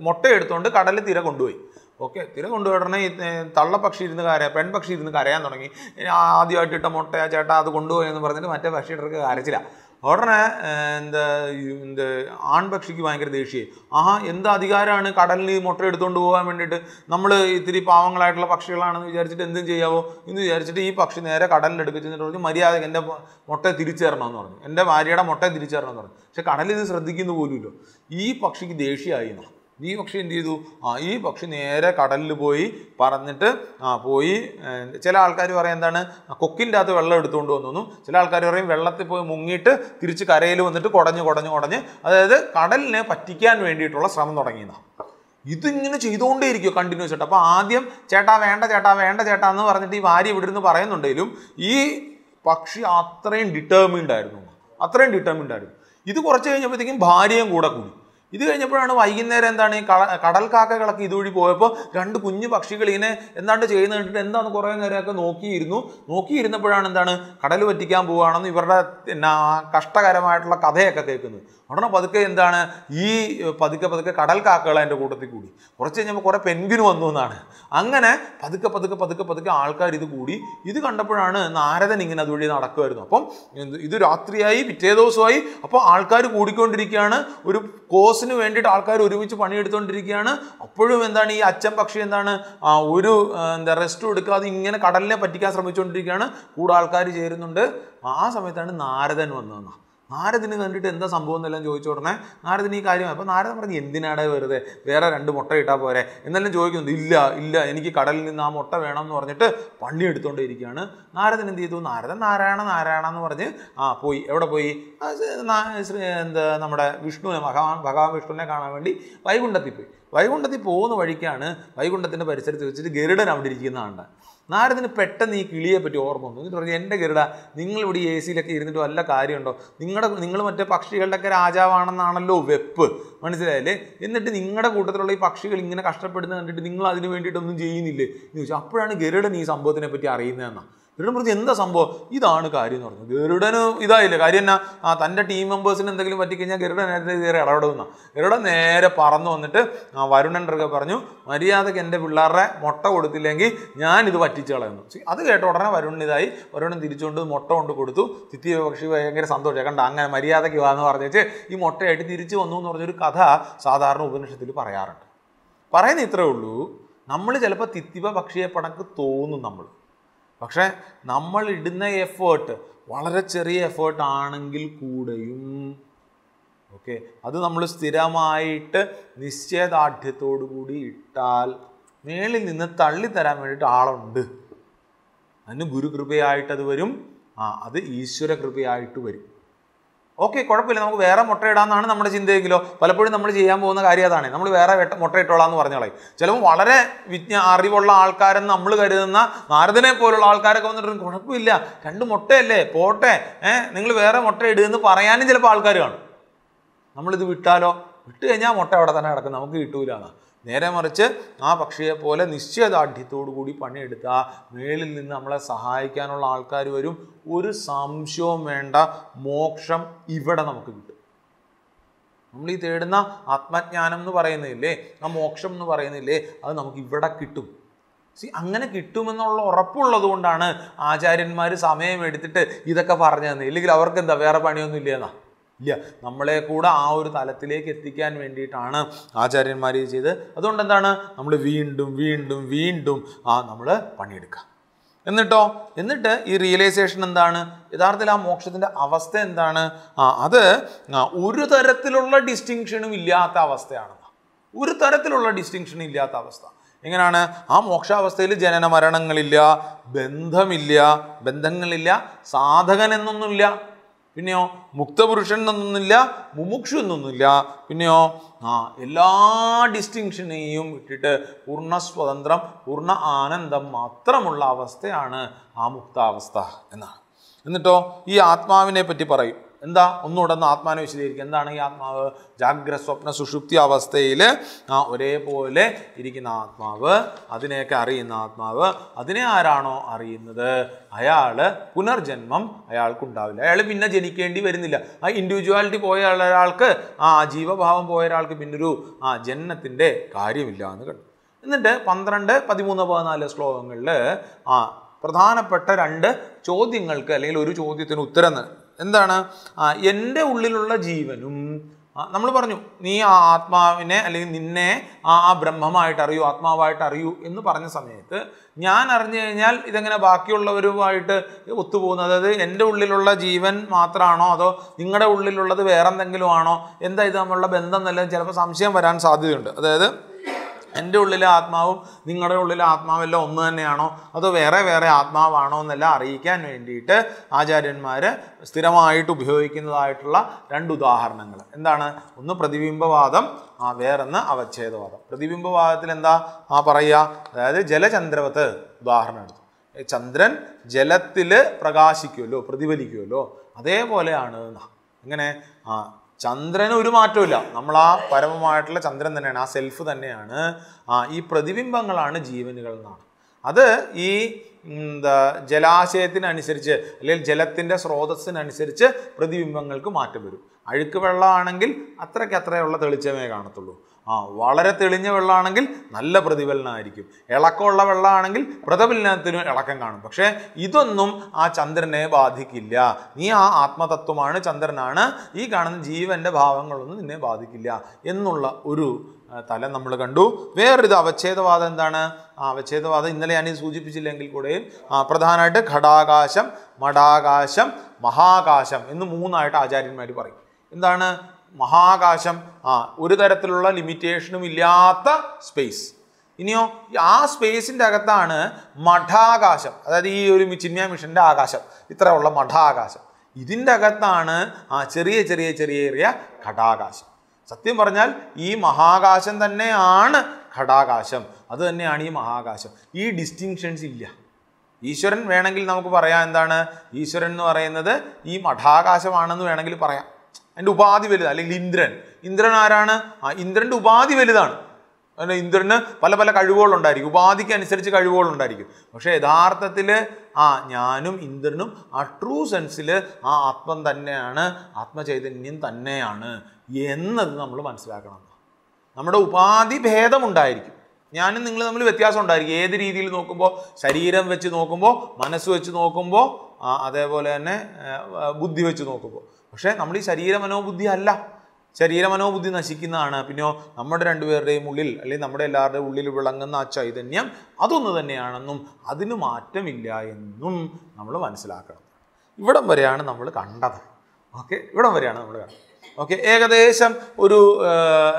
മുട്ട എടുത്തുകൊണ്ട് കടലിൽ തിര കൊണ്ടുപോയി ഓക്കെ തിര ഈ തള്ളപ്പക്ഷി ഇരുന്ന് കരയാ പെൺപക്ഷി ഇരുന്ന് കരയാൻ തുടങ്ങി ആദ്യമായിട്ട് ഇട്ട മുട്ടയാ ചേട്ടാ അത് കൊണ്ടുപോയെന്ന് പറഞ്ഞിട്ട് മറ്റേ പക്ഷിയുടെ കരച്ചില്ല ഉടനെ എന്താ എന്താ ആൺപക്ഷിക്ക് ഭയങ്കര ദേഷ്യമായി ആഹാ എന്ത് അധികാരമാണ് കടലിൽ മുട്ട എടുത്തുകൊണ്ട് പോകാൻ വേണ്ടിയിട്ട് നമ്മൾ ഇത്തിരി പാവങ്ങളായിട്ടുള്ള പക്ഷികളാണെന്ന് വിചാരിച്ചിട്ട് എന്തും ചെയ്യാവോ എന്ന് വിചാരിച്ചിട്ട് ഈ പക്ഷി നേരെ കടലിൽ ചെന്നിട്ട് പറഞ്ഞു മര്യാദ എൻ്റെ മുട്ട തിരിച്ചു പറഞ്ഞു എൻ്റെ ഭാര്യയുടെ മുട്ട തിരിച്ചു പറഞ്ഞു പക്ഷെ കടലിൽ ഇത് ശ്രദ്ധിക്കുന്നു പോലുമില്ല ഈ പക്ഷിക്ക് ദേഷ്യമായിരുന്നു ഈ പക്ഷി എന്ത് ചെയ്തു ആ ഈ പക്ഷി നേരെ കടലിൽ പോയി പറഞ്ഞിട്ട് ആ പോയി ചില ആൾക്കാർ പറയും എന്താണ് കൊക്കിൻ്റെ അകത്ത് വെള്ളം എടുത്തുകൊണ്ട് വന്നു ചില ആൾക്കാർ പറയും വെള്ളത്തിൽ പോയി മുങ്ങിയിട്ട് തിരിച്ച് കരയിൽ വന്നിട്ട് കുടഞ്ഞ് കുടഞ്ഞ് കുടഞ്ഞ് അതായത് കടലിനെ പറ്റിക്കാൻ വേണ്ടിയിട്ടുള്ള ശ്രമം തുടങ്ങിയതാണ് ഇതിങ്ങനെ ഇരിക്കുക കണ്ടിന്യൂസ് ആയിട്ട് അപ്പോൾ ആദ്യം ചേട്ടാ വേണ്ട ചേട്ടാ വേണ്ട ചേട്ടാ എന്ന് പറഞ്ഞിട്ട് ഈ ഭാര്യ ഇവിടെ നിന്ന് പറയുന്നുണ്ടെങ്കിലും ഈ പക്ഷി അത്രയും ഡിറ്റർമിൻഡ് ആയിരുന്നു അത്രയും ഡിറ്റർമിൻഡ് ആയിരുന്നു ഇത് കുറച്ച് കഴിഞ്ഞപ്പോഴത്തേക്കും ഭാര്യയും കൂടെ കൂടി ഇത് കഴിഞ്ഞപ്പോഴാണ് വൈകുന്നേരം എന്താണ് ഈ കടൽ കാക്കകളൊക്കെ ഇതുവഴി പോയപ്പോൾ രണ്ട് കുഞ്ഞു പക്ഷികൾ ഇങ്ങനെ എന്താണ് ചെയ്യുന്നത് കണ്ടിട്ട് എന്താന്ന് കുറേ നേരമൊക്കെ നോക്കിയിരുന്നു നോക്കിയിരുന്നപ്പോഴാണ് എന്താണ് കടൽ പറ്റിക്കാൻ പോവുകയാണെന്ന് ഇവരുടെ പിന്നെ കഷ്ടകരമായിട്ടുള്ള കഥയൊക്കെ കേൾക്കുന്നത് ഉടനെ പതുക്കെ എന്താണ് ഈ പതുക്കെ പതുക്കെ കടൽ കാക്കകൾ അതിൻ്റെ കൂട്ടത്തിൽ കൂടി കുറച്ച് കഴിഞ്ഞപ്പോൾ കുറേ പെൻഗിന് വന്നു എന്നാണ് അങ്ങനെ പതുക്കെ പതുക്കെ പതുക്കെ പതുക്കെ ആൾക്കാർ ഇത് കൂടി ഇത് കണ്ടപ്പോഴാണ് നാരദൻ ഇങ്ങനെ അതുവഴി നടക്കുമായിരുന്നു അപ്പം ഇത് രാത്രിയായി പിറ്റേ ദിവസമായി അപ്പോൾ ആൾക്കാർ കൂടിക്കൊണ്ടിരിക്കുകയാണ് ഒരു കോസ് ബോസിന് വേണ്ടിയിട്ട് ആൾക്കാർ ഒരുമിച്ച് പണിയെടുത്തുകൊണ്ടിരിക്കുകയാണ് അപ്പോഴും എന്താണ് ഈ അച്ഛൻ പക്ഷി എന്താണ് ഒരു എന്താ റെസ്റ്റ് എടുക്കാതെ ഇങ്ങനെ കടലിനെ പറ്റിക്കാൻ ശ്രമിച്ചുകൊണ്ടിരിക്കുകയാണ് കൂടെ ആൾക്കാർ ചേരുന്നുണ്ട് ആ സമയത്താണ് നാരദൻ വന്നതെന്നാണ് നാരദിനെ കണ്ടിട്ട് എന്താ സംഭവം എന്നെല്ലാം ചോദിച്ചോടനെ നാരദിന് ഈ കാര്യം അപ്പോൾ നാരദൻ പറഞ്ഞു എന്തിനാടെ വെറുതെ വേറെ രണ്ട് മുട്ട ഇട്ടാൽ പോരെ എന്നെല്ലാം ചോദിക്കുന്നുണ്ട് ഇല്ല ഇല്ല എനിക്ക് കടലിൽ നിന്ന് ആ മുട്ട വേണം എന്ന് പറഞ്ഞിട്ട് പണി എടുത്തുകൊണ്ട് ഇരിക്കുകയാണ് നാരദൻ എന്ത് ചെയ്തു നാരദൻ നാരായണ നാരായണ എന്ന് പറഞ്ഞ് ആ പോയി എവിടെ പോയി എന്താ നമ്മുടെ വിഷ്ണുവിനെ ഭഗവാൻ ഭഗവാൻ വിഷ്ണുവിനെ കാണാൻ വേണ്ടി വൈകുണ്ഠത്തിൽ പോയി വൈകുണ്ഠത്തിൽ പോകുന്ന വഴിക്കാണ് വൈകുണ്ഠത്തിൻ്റെ പരിസരത്ത് വെച്ചിട്ട് ഗരുഡൻ അവിടെ ഇരിക്കുന്നതാണ് നാരദിന് പെട്ടെന്ന് ഈ കിളിയെ പറ്റി ഓർമ്മ വന്നു എന്നിട്ട് പറഞ്ഞു എൻ്റെ ഗരുഡ നിങ്ങൾ ഇവിടെ എ സിയിലൊക്കെ ഇരുന്നിട്ട് വല്ല കാര്യമുണ്ടോ നിങ്ങളുടെ നിങ്ങൾ മറ്റേ പക്ഷികളുടെയൊക്കെ രാജാവാണെന്നാണല്ലോ വെപ്പ് മനസ്സിലായല്ലേ എന്നിട്ട് നിങ്ങളുടെ കൂട്ടത്തിലുള്ള ഈ പക്ഷികൾ ഇങ്ങനെ കഷ്ടപ്പെടുന്നത് കണ്ടിട്ട് നിങ്ങൾ അതിന് വേണ്ടിയിട്ടൊന്നും ചെയ്യുന്നില്ലേ എന്ന് ചോദിച്ചു അപ്പോഴാണ് ഗരുഡൻ ഈ സംഭവത്തിനെ പറ്റി അറിയുന്നതെന്നാണ് ഗരുഡൻ പ്രതി എന്താ സംഭവം ഇതാണ് കാര്യം എന്ന് പറഞ്ഞു ഗരുഡന് ഇതായില്ല കാര്യം എന്നാ ആ തൻ്റെ ടീം മെമ്പേഴ്സിന് എന്തെങ്കിലും പറ്റിക്കഴിഞ്ഞാൽ ഗരുഡൻ നേരത്തെ കയറി ഇടപെടുന്ന ഗരുഡൻ നേരെ പറന്നു വന്നിട്ട് ആ വരുണൻ്റെ പറഞ്ഞു മര്യാദക്ക് എൻ്റെ പിള്ളേരുടെ മുട്ട കൊടുത്തില്ലെങ്കിൽ ഞാൻ ഇത് പറ്റിച്ചുകളയുന്നു കളയുന്നു അത് കേട്ട ഉടനെ വരുണൻ ഇതായി വരുണൻ തിരിച്ചുകൊണ്ട് മുട്ട കൊണ്ട് കൊടുത്തു തിത്തി പക്ഷി ഭയങ്കര സന്തോഷം കണ്ട അങ്ങനെ മര്യാദയ്ക്ക് വാന്ന് പറഞ്ഞേച്ച് ഈ മുട്ടയായിട്ട് തിരിച്ചു വന്നു എന്ന് പറഞ്ഞൊരു കഥ സാധാരണ ഉപനിഷത്തിൽ പറയാറുണ്ട് പറയുന്ന ഇത്രേ ഉള്ളൂ നമ്മൾ ചിലപ്പോൾ തിത്തിവ പക്ഷിയെ പണക്ക് തോന്നും നമ്മൾ പക്ഷേ നമ്മൾ ഇടുന്ന എഫേർട്ട് വളരെ ചെറിയ എഫേർട്ട് ആണെങ്കിൽ കൂടെയും ഓക്കെ അത് നമ്മൾ സ്ഥിരമായിട്ട് നിശ്ചയദാർഢ്യത്തോടു കൂടി ഇട്ടാൽ മേളിൽ നിന്ന് തള്ളി തരാൻ വേണ്ടിയിട്ട് ആളുണ്ട് അതിന് ഗുരുകൃപയായിട്ട് അത് വരും ആ അത് ഈശ്വര കൃപയായിട്ട് വരും ഓക്കെ കുഴപ്പമില്ല നമുക്ക് വേറെ മുട്ടയിടാമെന്നാണ് നമ്മുടെ ചിന്തയെങ്കിലോ പലപ്പോഴും നമ്മൾ ചെയ്യാൻ പോകുന്ന കാര്യം അതാണ് നമ്മൾ വേറെ വെട്ട മുട്ടയിട്ടോളാം എന്ന് പറഞ്ഞു ചിലപ്പോൾ വളരെ വിജ്ഞ അറിവുള്ള ആൾക്കാരെന്ന് നമ്മൾ കരുതുന്ന നാരദനെ പോലുള്ള ആൾക്കാരൊക്കെ വന്നിട്ട് കുഴപ്പമില്ല രണ്ട് മുട്ടയല്ലേ പോട്ടെ ഏഹ് നിങ്ങൾ വേറെ മുട്ട എന്ന് പറയാനും ചിലപ്പോൾ ആൾക്കാർ കാണും നമ്മളിത് വിട്ടാലോ വിട്ട് കഴിഞ്ഞാൽ മുട്ട അവിടെ തന്നെ കിടക്കും നമുക്ക് കിട്ടൂലാണ് നേരെ മറിച്ച് ആ പക്ഷിയെ പോലെ നിശ്ചയദാർഢ്യത്തോടു കൂടി പണിയെടുത്താൽ മേളിൽ നിന്ന് നമ്മളെ സഹായിക്കാനുള്ള ആൾക്കാർ വരും ഒരു സംശയവും വേണ്ട മോക്ഷം ഇവിടെ നമുക്ക് കിട്ടും നമ്മൾ ഈ തേടുന്ന ആത്മജ്ഞാനം എന്ന് പറയുന്നില്ലേ ആ മോക്ഷം എന്ന് പറയുന്നില്ലേ അത് നമുക്ക് ഇവിടെ കിട്ടും സി അങ്ങനെ കിട്ടുമെന്നുള്ള ഉറപ്പുള്ളത് കൊണ്ടാണ് ആചാര്യന്മാർ സമയം എടുത്തിട്ട് ഇതൊക്കെ പറഞ്ഞു തന്നെ ഇല്ലെങ്കിൽ അവർക്ക് എന്താ വേറെ പണിയൊന്നും ഇല്ലയെന്നാ ഇല്ല നമ്മളെ കൂടെ ആ ഒരു തലത്തിലേക്ക് എത്തിക്കാൻ വേണ്ടിയിട്ടാണ് ആചാര്യന്മാർ ഇത് ചെയ്ത് അതുകൊണ്ട് എന്താണ് നമ്മൾ വീണ്ടും വീണ്ടും വീണ്ടും ആ നമ്മൾ പണിയെടുക്കുക എന്നിട്ടോ എന്നിട്ട് ഈ റിയലൈസേഷൻ എന്താണ് യഥാർത്ഥത്തിൽ ആ മോക്ഷത്തിൻ്റെ അവസ്ഥ എന്താണ് ആ അത് ഒരു തരത്തിലുള്ള ഡിസ്റ്റിങ്ഷനും ഇല്ലാത്ത അവസ്ഥയാണ് ഒരു തരത്തിലുള്ള ഡിസ്റ്റിങ്ഷനും ഇല്ലാത്ത അവസ്ഥ എങ്ങനെയാണ് ആ മോക്ഷാവസ്ഥയിൽ ജനന മരണങ്ങളില്ല ബന്ധമില്ല ബന്ധങ്ങളില്ല സാധകൻ എന്നൊന്നുമില്ല പിന്നെയോ മുക്തപുരുഷൻ എന്നൊന്നുമില്ല മുമുക്ഷു എന്നൊന്നുമില്ല പിന്നെയോ ആ എല്ലാ ഡിസ്റ്റിങ്ഷനെയും ഇട്ടിട്ട് പൂർണ്ണ സ്വതന്ത്രം പൂർണ്ണ ആനന്ദം മാത്രമുള്ള അവസ്ഥയാണ് ആ മുക്താവസ്ഥ എന്നാണ് എന്നിട്ടോ ഈ ആത്മാവിനെ പറ്റി പറയും എന്താ ഒന്നുകൂടെ ഒന്ന് ആത്മാനെ വിശദീകരിക്കുക എന്താണ് ഈ ആത്മാവ് ജാഗ്ര സ്വപ്ന സുഷുപ്തി അവസ്ഥയിൽ ആ ഒരേപോലെ ഇരിക്കുന്ന ആത്മാവ് അതിനെയൊക്കെ അറിയുന്ന ആത്മാവ് അതിനെ ആരാണോ അറിയുന്നത് അയാൾ പുനർജന്മം അയാൾക്കുണ്ടാവില്ല അയാൾ പിന്നെ ജനിക്കേണ്ടി വരുന്നില്ല ആ ഇൻഡിവിജ്വാലിറ്റി പോയ ഒരാൾക്ക് ആ ജീവഭാവം പോയ ഒരാൾക്ക് പിന്നൊരു ആ ജനനത്തിൻ്റെ കാര്യമില്ല എന്ന് കണ്ടു എന്നിട്ട് പന്ത്രണ്ട് പതിമൂന്ന് പതിനാല് ശ്ലോകങ്ങളിൽ ആ പ്രധാനപ്പെട്ട രണ്ട് ചോദ്യങ്ങൾക്ക് അല്ലെങ്കിൽ ഒരു ചോദ്യത്തിന് ഉത്തരം എന്താണ് എൻ്റെ ഉള്ളിലുള്ള ജീവനും നമ്മൾ പറഞ്ഞു നീ ആ ആത്മാവിനെ അല്ലെങ്കിൽ നിന്നെ ആ ആ ബ്രഹ്മമായിട്ട് അറിയൂ ആത്മാവായിട്ട് അറിയൂ എന്ന് പറഞ്ഞ സമയത്ത് ഞാൻ അറിഞ്ഞു കഴിഞ്ഞാൽ ഇതെങ്ങനെ ബാക്കിയുള്ളവരുമായിട്ട് ഒത്തുപോകുന്നത് അതായത് എൻ്റെ ഉള്ളിലുള്ള ജീവൻ മാത്രമാണോ അതോ നിങ്ങളുടെ ഉള്ളിലുള്ളത് വേറെന്തെങ്കിലും ആണോ എന്താ ഇത് നമ്മളുടെ ബന്ധം എന്നല്ല ചിലപ്പോൾ സംശയം വരാൻ സാധ്യതയുണ്ട് അതായത് എൻ്റെ ഉള്ളിലെ ആത്മാവും നിങ്ങളുടെ ഉള്ളിലെ ആത്മാവെല്ലാം ഒന്ന് തന്നെയാണോ അതോ വേറെ വേറെ ആത്മാവാണോ എന്നെല്ലാം അറിയിക്കാൻ വേണ്ടിയിട്ട് ആചാര്യന്മാർ സ്ഥിരമായിട്ട് ഉപയോഗിക്കുന്നതായിട്ടുള്ള രണ്ട് ഉദാഹരണങ്ങൾ എന്താണ് ഒന്ന് പ്രതിബിംബവാദം ആ വേറൊന്ന് അവച്ഛേദവാദം പ്രതിബിംബവാദത്തിൽ എന്താ ആ പറയുക അതായത് ജലചന്ദ്രവത്ത് ഉദാഹരണം എടുത്തു ചന്ദ്രൻ ജലത്തിൽ പ്രകാശിക്കുമല്ലോ പ്രതിഫലിക്കുമല്ലോ അതേപോലെയാണ് എങ്ങനെ ആ ചന്ദ്രന് ഒരു മാറ്റമില്ല നമ്മൾ ആ പരമമായിട്ടുള്ള ചന്ദ്രൻ തന്നെയാണ് ആ സെൽഫ് തന്നെയാണ് ആ ഈ പ്രതിബിംബങ്ങളാണ് ജീവനുകൾ എന്നാണ് അത് ഈ എന്താ ജലാശയത്തിനനുസരിച്ച് അല്ലെങ്കിൽ ജലത്തിൻ്റെ സ്രോതസ്സിനനുസരിച്ച് പ്രതിബിംബങ്ങൾക്ക് മാറ്റം വരും അഴുക്ക് വെള്ളമാണെങ്കിൽ അത്രയ്ക്ക് അത്രയുള്ള തെളിച്ചമേ കാണത്തുള്ളൂ ആ വളരെ തെളിഞ്ഞ വെള്ളമാണെങ്കിൽ നല്ല പ്രതിഫലനമായിരിക്കും ഇളക്കമുള്ള വെള്ളമാണെങ്കിൽ പ്രതിഫലനത്തിന് ഇളക്കം കാണും പക്ഷേ ഇതൊന്നും ആ ചന്ദ്രനെ ബാധിക്കില്ല നീ ആ ആത്മതത്വമാണ് ചന്ദ്രനാണ് ഈ കാണുന്ന ജീവൻ്റെ ഭാവങ്ങളൊന്നും നിന്നെ ബാധിക്കില്ല എന്നുള്ള ഒരു തല നമ്മൾ കണ്ടു വേറൊരു അവച്ഛേദവാദം എന്താണ് ആ അവച്ഛേദവാദം ഇന്നലെ ഞാൻ സൂചിപ്പിച്ചില്ലെങ്കിൽ കൂടെയും പ്രധാനമായിട്ട് ഘടാകാശം മഠാകാശം മഹാകാശം എന്ന് മൂന്നായിട്ട് ആചാര്യന്മാർ പറയും എന്താണ് മഹാകാശം ആ ഒരു തരത്തിലുള്ള ലിമിറ്റേഷനും ഇല്ലാത്ത സ്പേസ് ഇനിയോ ആ സ്പേസിൻ്റെ അകത്താണ് മഠാകാശം അതായത് ഈ ഒരു ചിന്മയ മിഷൻ്റെ ആകാശം ഇത്ര ഉള്ള മഠാകാശം ഇതിൻ്റെ അകത്താണ് ആ ചെറിയ ചെറിയ ചെറിയ ചെറിയ ഘടാകാശം സത്യം പറഞ്ഞാൽ ഈ മഹാകാശം തന്നെയാണ് ഘടാകാശം അത് തന്നെയാണ് ഈ മഹാകാശം ഈ ഡിസ്റ്റിങ്ഷൻസ് ഇല്ല ഈശ്വരൻ വേണമെങ്കിൽ നമുക്ക് പറയാം എന്താണ് ഈശ്വരൻ എന്ന് പറയുന്നത് ഈ മഠാകാശമാണെന്ന് വേണമെങ്കിൽ പറയാം അതിൻ്റെ ഉപാധി വലുത് അല്ലെങ്കിൽ ഇന്ദ്രൻ ഇന്ദ്രൻ ആരാണ് ആ ഇന്ദ്രൻ്റെ ഉപാധി വലുതാണ് അല്ല ഇന്ദ്രന് പല പല കഴിവുകളുണ്ടായിരിക്കും ഉപാധിക്ക് അനുസരിച്ച് കഴിവുകളുണ്ടായിരിക്കും പക്ഷേ യഥാർത്ഥത്തിൽ ആ ഞാനും ഇന്ദ്രനും ആ ട്രൂ സെൻസിൽ ആ ആത്മം തന്നെയാണ് ആത്മചൈതന്യം തന്നെയാണ് എന്നത് നമ്മൾ മനസ്സിലാക്കണം നമ്മുടെ ഉപാധി ഭേദമുണ്ടായിരിക്കും ഞാനും നിങ്ങൾ തമ്മിൽ വ്യത്യാസം ഉണ്ടായിരിക്കും ഏത് രീതിയിൽ നോക്കുമ്പോൾ ശരീരം വെച്ച് നോക്കുമ്പോൾ മനസ്സ് വെച്ച് നോക്കുമ്പോൾ അതേപോലെ തന്നെ ബുദ്ധി വെച്ച് നോക്കുമ്പോൾ പക്ഷേ നമ്മൾ ഈ ശരീര മനോബുദ്ധി അല്ല ശരീര മനോബുദ്ധി നശിക്കുന്നതാണ് പിന്നെ നമ്മുടെ രണ്ടുപേരുടെയും ഉള്ളിൽ അല്ലെങ്കിൽ നമ്മുടെ എല്ലാവരുടെയും ഉള്ളിൽ വിളങ്ങുന്ന ആ ചൈതന്യം അതൊന്ന് തന്നെയാണെന്നും അതിന് മാറ്റമില്ല എന്നും നമ്മൾ മനസ്സിലാക്കണം ഇവിടം വരെയാണ് നമ്മൾ കണ്ടത് ഓക്കെ ഇവിടം വരെയാണ് നമ്മൾ കണ്ടത് ഓക്കെ ഏകദേശം ഒരു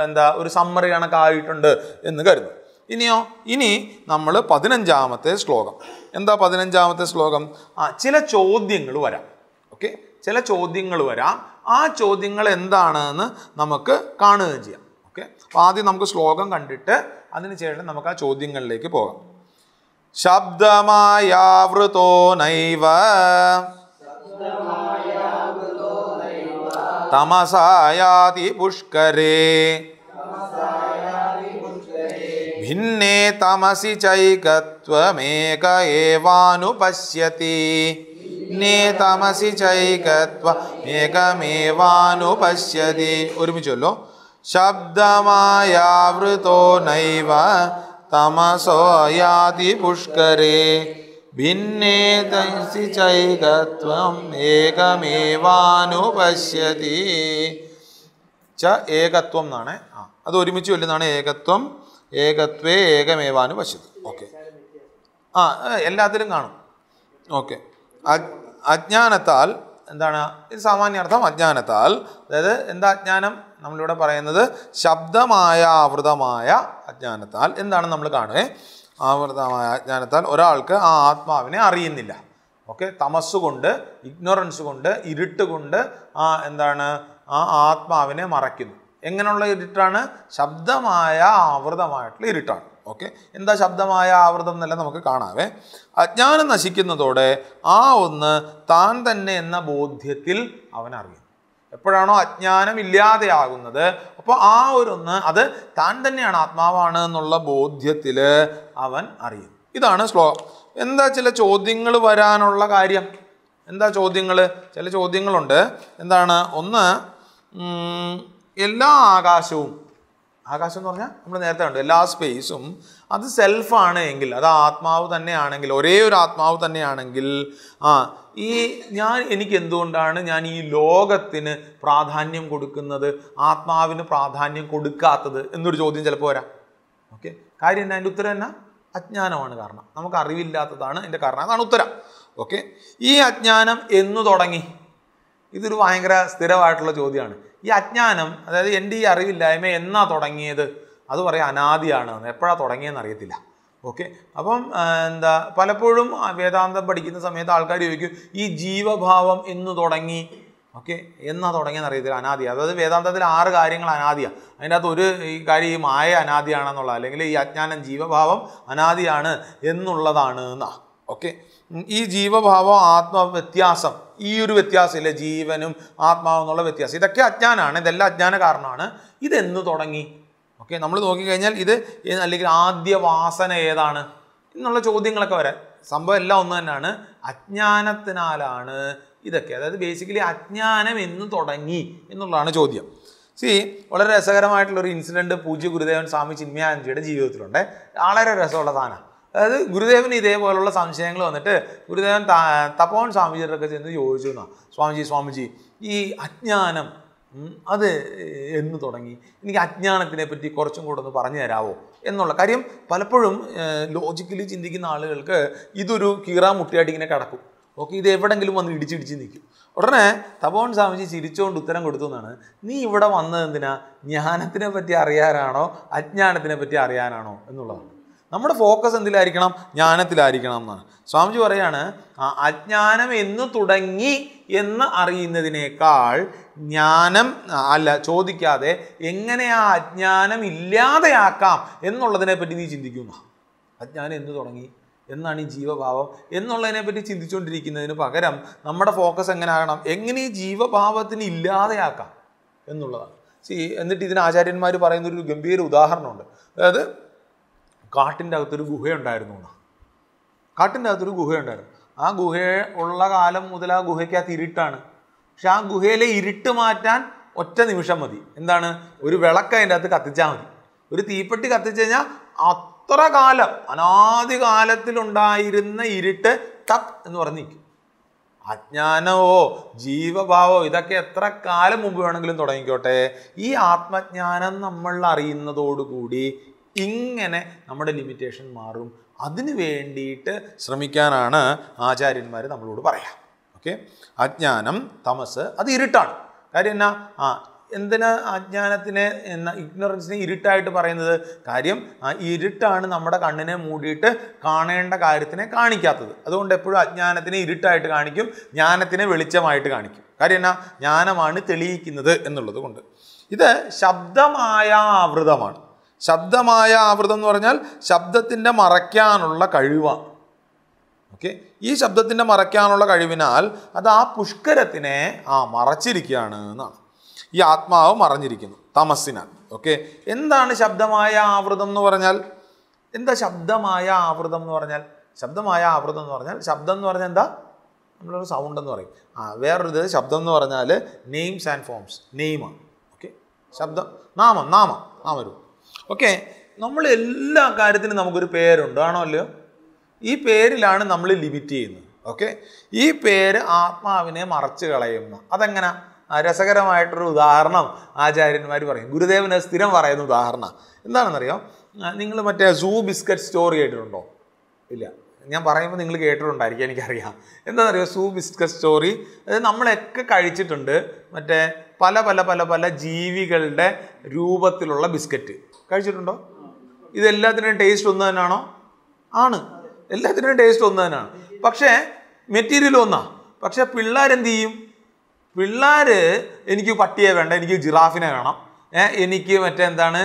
എന്താ ഒരു സമ്മറി കണക്കായിട്ടുണ്ട് എന്ന് കരുതുന്നു ഇനിയോ ഇനി നമ്മൾ പതിനഞ്ചാമത്തെ ശ്ലോകം എന്താ പതിനഞ്ചാമത്തെ ശ്ലോകം ആ ചില ചോദ്യങ്ങൾ വരാം ഓക്കെ ചില ചോദ്യങ്ങൾ വരാം ആ ചോദ്യങ്ങൾ എന്താണെന്ന് നമുക്ക് കാണുകയും ചെയ്യാം ഓക്കെ അപ്പോൾ ആദ്യം നമുക്ക് ശ്ലോകം കണ്ടിട്ട് അതിനുശേഷം നമുക്ക് ആ ചോദ്യങ്ങളിലേക്ക് പോകാം ശബ്ദമായാവൃതോ നൈവ तमसायाति पुष्करे भिन्ने तमसि चैकत्वमेक एवानुपश्यति ने तमसि चैकत्वमेकमेवानुपश्यति उर्मिचुलो शब्दमायावृतो नैव तमसो याति पुष्करे ഭിന്നേതൈസി ചൈകത്വം ഏകമേവാനുപശ്യതി ച ഏകത്വം എന്നാണ് ആ അത് ഒരുമിച്ച് വല്ലുന്നതാണ് ഏകത്വം ഏകത്വേ പശ്യതി ഓക്കെ ആ എല്ലാത്തിലും കാണും ഓക്കെ അജ്ഞാനത്താൽ എന്താണ് ഇത് സാമാന്യാർത്ഥം അജ്ഞാനത്താൽ അതായത് എന്താ അജ്ഞാനം നമ്മളിവിടെ പറയുന്നത് ശബ്ദമായ ആവൃതമായ അജ്ഞാനത്താൽ എന്താണ് നമ്മൾ കാണുക ആവർത്തമായ അജ്ഞാനത്താൽ ഒരാൾക്ക് ആ ആത്മാവിനെ അറിയുന്നില്ല ഓക്കെ തമസ്സുകൊണ്ട് ഇഗ്നോറൻസ് കൊണ്ട് ഇരുട്ട് കൊണ്ട് ആ എന്താണ് ആ ആത്മാവിനെ മറയ്ക്കുന്നു എങ്ങനെയുള്ള ഇരുട്ടാണ് ശബ്ദമായ ആവൃതമായിട്ടുള്ള ഇരുട്ടാണ് ഓക്കെ എന്താ ശബ്ദമായ ആവൃതം എന്നല്ല നമുക്ക് കാണാവേ അജ്ഞാനം നശിക്കുന്നതോടെ ആ ഒന്ന് താൻ തന്നെ എന്ന ബോധ്യത്തിൽ അവൻ അറിയുന്നു എപ്പോഴാണോ അജ്ഞാനം ഇല്ലാതെയാകുന്നത് അപ്പോൾ ആ ഒരൊന്ന് അത് താൻ തന്നെയാണ് ആത്മാവാണ് എന്നുള്ള ബോധ്യത്തിൽ അവൻ അറിയും ഇതാണ് ശ്ലോകം എന്താ ചില ചോദ്യങ്ങൾ വരാനുള്ള കാര്യം എന്താ ചോദ്യങ്ങൾ ചില ചോദ്യങ്ങളുണ്ട് എന്താണ് ഒന്ന് എല്ലാ ആകാശവും ആകാശം എന്ന് പറഞ്ഞാൽ നമ്മൾ നേരത്തെ കണ്ടു എല്ലാ സ്പേസും അത് സെൽഫാണ് എങ്കിൽ അത് ആത്മാവ് തന്നെയാണെങ്കിൽ ഒരേ ഒരു ആത്മാവ് തന്നെയാണെങ്കിൽ ആ ഈ ഞാൻ എനിക്ക് എന്തുകൊണ്ടാണ് ഞാൻ ഈ ലോകത്തിന് പ്രാധാന്യം കൊടുക്കുന്നത് ആത്മാവിന് പ്രാധാന്യം കൊടുക്കാത്തത് എന്നൊരു ചോദ്യം ചിലപ്പോൾ വരാം ഓക്കെ കാര്യം എന്നാ അതിൻ്റെ ഉത്തരം എന്നാ അജ്ഞാനമാണ് കാരണം നമുക്ക് അറിവില്ലാത്തതാണ് എൻ്റെ കാരണം അതാണ് ഉത്തരം ഓക്കെ ഈ അജ്ഞാനം എന്നു തുടങ്ങി ഇതൊരു ഭയങ്കര സ്ഥിരമായിട്ടുള്ള ചോദ്യമാണ് ഈ അജ്ഞാനം അതായത് എൻ്റെ ഈ അറിവില്ലായ്മ എന്നാ തുടങ്ങിയത് അത് പറയാം അനാദിയാണ് എപ്പോഴാണ് തുടങ്ങിയെന്ന് അറിയത്തില്ല ഓക്കെ അപ്പം എന്താ പലപ്പോഴും വേദാന്തം പഠിക്കുന്ന സമയത്ത് ആൾക്കാർ ചോദിക്കും ഈ ജീവഭാവം എന്ന് തുടങ്ങി ഓക്കെ എന്നാ തുടങ്ങിയെന്ന് അറിയത്തില്ല അനാദി അതായത് വേദാന്തത്തിൽ ആറ് കാര്യങ്ങൾ അനാദിയാണ് അതിൻ്റെ അകത്ത് ഒരു ഈ കാര്യം ഈ മായ അനാദിയാണെന്നുള്ള അല്ലെങ്കിൽ ഈ അജ്ഞാനം ജീവഭാവം അനാദിയാണ് എന്നുള്ളതാണ് എന്നാ ഓക്കെ ഈ ജീവഭാവം ആത്മവ്യത്യാസം ഈ ഒരു വ്യത്യാസമില്ല ജീവനും ആത്മാവെന്നുള്ള വ്യത്യാസം ഇതൊക്കെ അജ്ഞാനാണ് ഇതെല്ലാം അജ്ഞാന കാരണമാണ് ഇതെന്ന് തുടങ്ങി ഓക്കെ നമ്മൾ നോക്കിക്കഴിഞ്ഞാൽ ഇത് അല്ലെങ്കിൽ ആദ്യ വാസന ഏതാണ് എന്നുള്ള ചോദ്യങ്ങളൊക്കെ വരാം സംഭവം എല്ലാം ഒന്ന് തന്നെയാണ് അജ്ഞാനത്തിനാലാണ് ഇതൊക്കെ അതായത് ബേസിക്കലി അജ്ഞാനം എന്ന് തുടങ്ങി എന്നുള്ളതാണ് ചോദ്യം സി വളരെ രസകരമായിട്ടുള്ളൊരു ഇൻസിഡൻറ്റ് പൂജ്യ ഗുരുദേവൻ സ്വാമി ചിന്മയാനന്ദിയുടെ ജീവിതത്തിലുണ്ട് വളരെ രസമുള്ള സാധനമാണ് അതായത് ഗുരുദേവന് ഇതേപോലുള്ള സംശയങ്ങൾ വന്നിട്ട് ഗുരുദേവൻ തപോവൻ സ്വാമിജിയുടെയൊക്കെ ചെന്ന് ചോദിച്ചു എന്നാണ് സ്വാമിജി സ്വാമിജി ഈ അജ്ഞാനം അത് എന്ന് തുടങ്ങി എനിക്ക് അജ്ഞാനത്തിനെ പറ്റി കുറച്ചും കൂടെ ഒന്ന് പറഞ്ഞു തരാവോ എന്നുള്ള കാര്യം പലപ്പോഴും ലോജിക്കലി ചിന്തിക്കുന്ന ആളുകൾക്ക് ഇതൊരു കീറാ മുട്ടിയായിട്ട് ഇങ്ങനെ കിടക്കും ഓക്കെ ഇത് എവിടെങ്കിലും വന്ന് ഇടിച്ചിടിച്ച് നിൽക്കും ഉടനെ തപോൺ സ്വാമിജി ചിരിച്ചുകൊണ്ട് ഉത്തരം കൊടുത്തു എന്നാണ് നീ ഇവിടെ വന്നത് എന്തിനാ ജ്ഞാനത്തിനെ പറ്റി അറിയാനാണോ അജ്ഞാനത്തിനെ പറ്റി അറിയാനാണോ എന്നുള്ളതാണ് നമ്മുടെ ഫോക്കസ് എന്തിലായിരിക്കണം ജ്ഞാനത്തിലായിരിക്കണം എന്നാണ് സ്വാമിജി പറയാണ് അജ്ഞാനം എന്ന് തുടങ്ങി എന്ന് അറിയുന്നതിനേക്കാൾ ജ്ഞാനം അല്ല ചോദിക്കാതെ എങ്ങനെ ആ അജ്ഞാനം ഇല്ലാതെയാക്കാം എന്നുള്ളതിനെ പറ്റി നീ ചിന്തിക്കുന്ന അജ്ഞാനം എന്ന് തുടങ്ങി എന്നാണ് ഈ ജീവഭാവം എന്നുള്ളതിനെ പറ്റി ചിന്തിച്ചുകൊണ്ടിരിക്കുന്നതിന് പകരം നമ്മുടെ ഫോക്കസ് എങ്ങനെ ആകണം എങ്ങനെ ഈ ജീവഭാവത്തിന് ഇല്ലാതെയാക്കാം എന്നുള്ളതാണ് സി എന്നിട്ട് ഇതിന് ആചാര്യന്മാർ പറയുന്ന ഒരു ഗംഭീര ഉദാഹരണമുണ്ട് അതായത് കാട്ടിൻ്റെ അകത്തൊരു ഗുഹയുണ്ടായിരുന്നു എന്ന് കാട്ടിൻ്റെ അകത്തൊരു ഗുഹയുണ്ടായിരുന്നു ആ ഗുഹ ഉള്ള കാലം മുതൽ ആ ഗുഹയ്ക്കകത്ത് ഇരുട്ടാണ് പക്ഷെ ആ ഗുഹയിലെ ഇരുട്ട് മാറ്റാൻ ഒറ്റ നിമിഷം മതി എന്താണ് ഒരു വിളക്ക് അതിൻ്റെ അകത്ത് കത്തിച്ചാൽ മതി ഒരു തീപ്പെട്ടി കത്തിച്ചു കഴിഞ്ഞാൽ അത്ര കാലം അനാദി കാലത്തിലുണ്ടായിരുന്ന ഇരുട്ട് തത് എന്ന് പറഞ്ഞിരിക്കും അജ്ഞാനമോ ജീവഭാവോ ഇതൊക്കെ എത്ര കാലം മുമ്പ് വേണമെങ്കിലും തുടങ്ങിക്കോട്ടെ ഈ ആത്മജ്ഞാനം നമ്മൾ അറിയുന്നതോടുകൂടി ഇങ്ങനെ നമ്മുടെ ലിമിറ്റേഷൻ മാറും അതിന് വേണ്ടിയിട്ട് ശ്രമിക്കാനാണ് ആചാര്യന്മാർ നമ്മളോട് പറയാം ഓക്കെ അജ്ഞാനം തമസ് അത് ഇരുട്ടാണ് കാര്യം എന്നാ ആ എന്തിനാ അജ്ഞാനത്തിനെ എന്ന ഇഗ്നോറൻസിനെ ഇരുട്ടായിട്ട് പറയുന്നത് കാര്യം ആ ഇരുട്ടാണ് നമ്മുടെ കണ്ണിനെ മൂടിയിട്ട് കാണേണ്ട കാര്യത്തിനെ കാണിക്കാത്തത് അതുകൊണ്ട് എപ്പോഴും അജ്ഞാനത്തിനെ ഇരുട്ടായിട്ട് കാണിക്കും ജ്ഞാനത്തിനെ വെളിച്ചമായിട്ട് കാണിക്കും കാര്യം എന്നാ ജ്ഞാനമാണ് തെളിയിക്കുന്നത് എന്നുള്ളത് കൊണ്ട് ഇത് ശബ്ദമായ ആവൃതമാണ് ശബ്ദമായ ആവൃതം എന്ന് പറഞ്ഞാൽ ശബ്ദത്തിൻ്റെ മറയ്ക്കാനുള്ള കഴിവാണ് ഓക്കെ ഈ ശബ്ദത്തിൻ്റെ മറയ്ക്കാനുള്ള കഴിവിനാൽ അത് ആ പുഷ്കരത്തിനെ ആ മറച്ചിരിക്കുകയാണ് എന്നാണ് ഈ ആത്മാവ് മറഞ്ഞിരിക്കുന്നു തമസ്സിനാൽ ഓക്കെ എന്താണ് ശബ്ദമായ ആവൃതം എന്ന് പറഞ്ഞാൽ എന്താ ശബ്ദമായ ആവൃതം എന്ന് പറഞ്ഞാൽ ശബ്ദമായ ആവൃതം എന്ന് പറഞ്ഞാൽ ശബ്ദം എന്ന് പറഞ്ഞാൽ എന്താ നമ്മളൊരു സൗണ്ട് എന്ന് പറയും ആ വേറൊരു ഇത് ശബ്ദം എന്ന് പറഞ്ഞാൽ നെയിംസ് ആൻഡ് ഫോംസ് നെയിമാണ് ഓക്കെ ശബ്ദം നാമം നാമം നാമരൂപം ഓക്കെ നമ്മൾ എല്ലാ കാര്യത്തിനും നമുക്കൊരു പേരുണ്ട് ആണോ അല്ലയോ ഈ പേരിലാണ് നമ്മൾ ലിമിറ്റ് ചെയ്യുന്നത് ഓക്കെ ഈ പേര് ആത്മാവിനെ മറച്ചു കളയുന്ന അതെങ്ങനെ രസകരമായിട്ടൊരു ഉദാഹരണം ആചാര്യന്മാർ പറയും ഗുരുദേവന് സ്ഥിരം പറയുന്ന ഉദാഹരണം എന്താണെന്നറിയോ നിങ്ങൾ മറ്റേ സൂ ബിസ്ക്കറ്റ് സ്റ്റോർ കേട്ടിട്ടുണ്ടോ ഇല്ല ഞാൻ പറയുമ്പോൾ നിങ്ങൾ കേട്ടിട്ടുണ്ടായിരിക്കും എനിക്കറിയാം എന്താണെന്നറിയോ സൂ ബിസ്ക്കറ്റ് സ്റ്റോറി അത് നമ്മളൊക്കെ കഴിച്ചിട്ടുണ്ട് മറ്റേ പല പല പല പല ജീവികളുടെ രൂപത്തിലുള്ള ബിസ്ക്കറ്റ് കഴിച്ചിട്ടുണ്ടോ ഇത് ടേസ്റ്റ് ഒന്ന് തന്നെയാണോ ആണ് എല്ലാത്തിൻ്റെയും ടേസ്റ്റ് ഒന്ന് തന്നെയാണ് പക്ഷേ മെറ്റീരിയൽ ഒന്നാ പക്ഷേ പിള്ളേരെന്ത് ചെയ്യും പിള്ളേർ എനിക്ക് പട്ടിയെ വേണ്ട എനിക്ക് ജിറാഫിനെ വേണം എനിക്ക് മറ്റേ എന്താണ്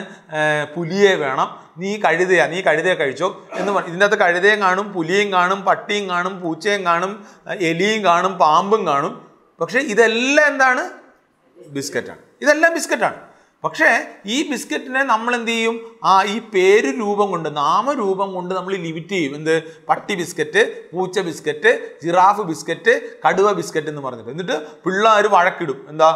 പുലിയെ വേണം നീ കഴുതയാ നീ കഴുതയെ കഴിച്ചോ എന്ന് ഇതിൻ്റെ അകത്ത് കഴുതയും കാണും പുലിയും കാണും പട്ടിയും കാണും പൂച്ചയും കാണും എലിയും കാണും പാമ്പും കാണും പക്ഷേ ഇതെല്ലാം എന്താണ് ബിസ്ക്കറ്റാണ് ഇതെല്ലാം ബിസ്ക്കറ്റാണ് പക്ഷേ ഈ ബിസ്ക്കറ്റിനെ നമ്മൾ എന്ത് ചെയ്യും ആ ഈ പേര് രൂപം കൊണ്ട് നാമരൂപം കൊണ്ട് നമ്മൾ ലിമിറ്റ് ചെയ്യും എന്ത് പട്ടി ബിസ്ക്കറ്റ് പൂച്ച ബിസ്ക്കറ്റ് ജിറാഫ് ബിസ്ക്കറ്റ് കടുവ ബിസ്ക്കറ്റ് എന്ന് പറഞ്ഞിട്ട് എന്നിട്ട് പിള്ളേർ വഴക്കിടും എന്താ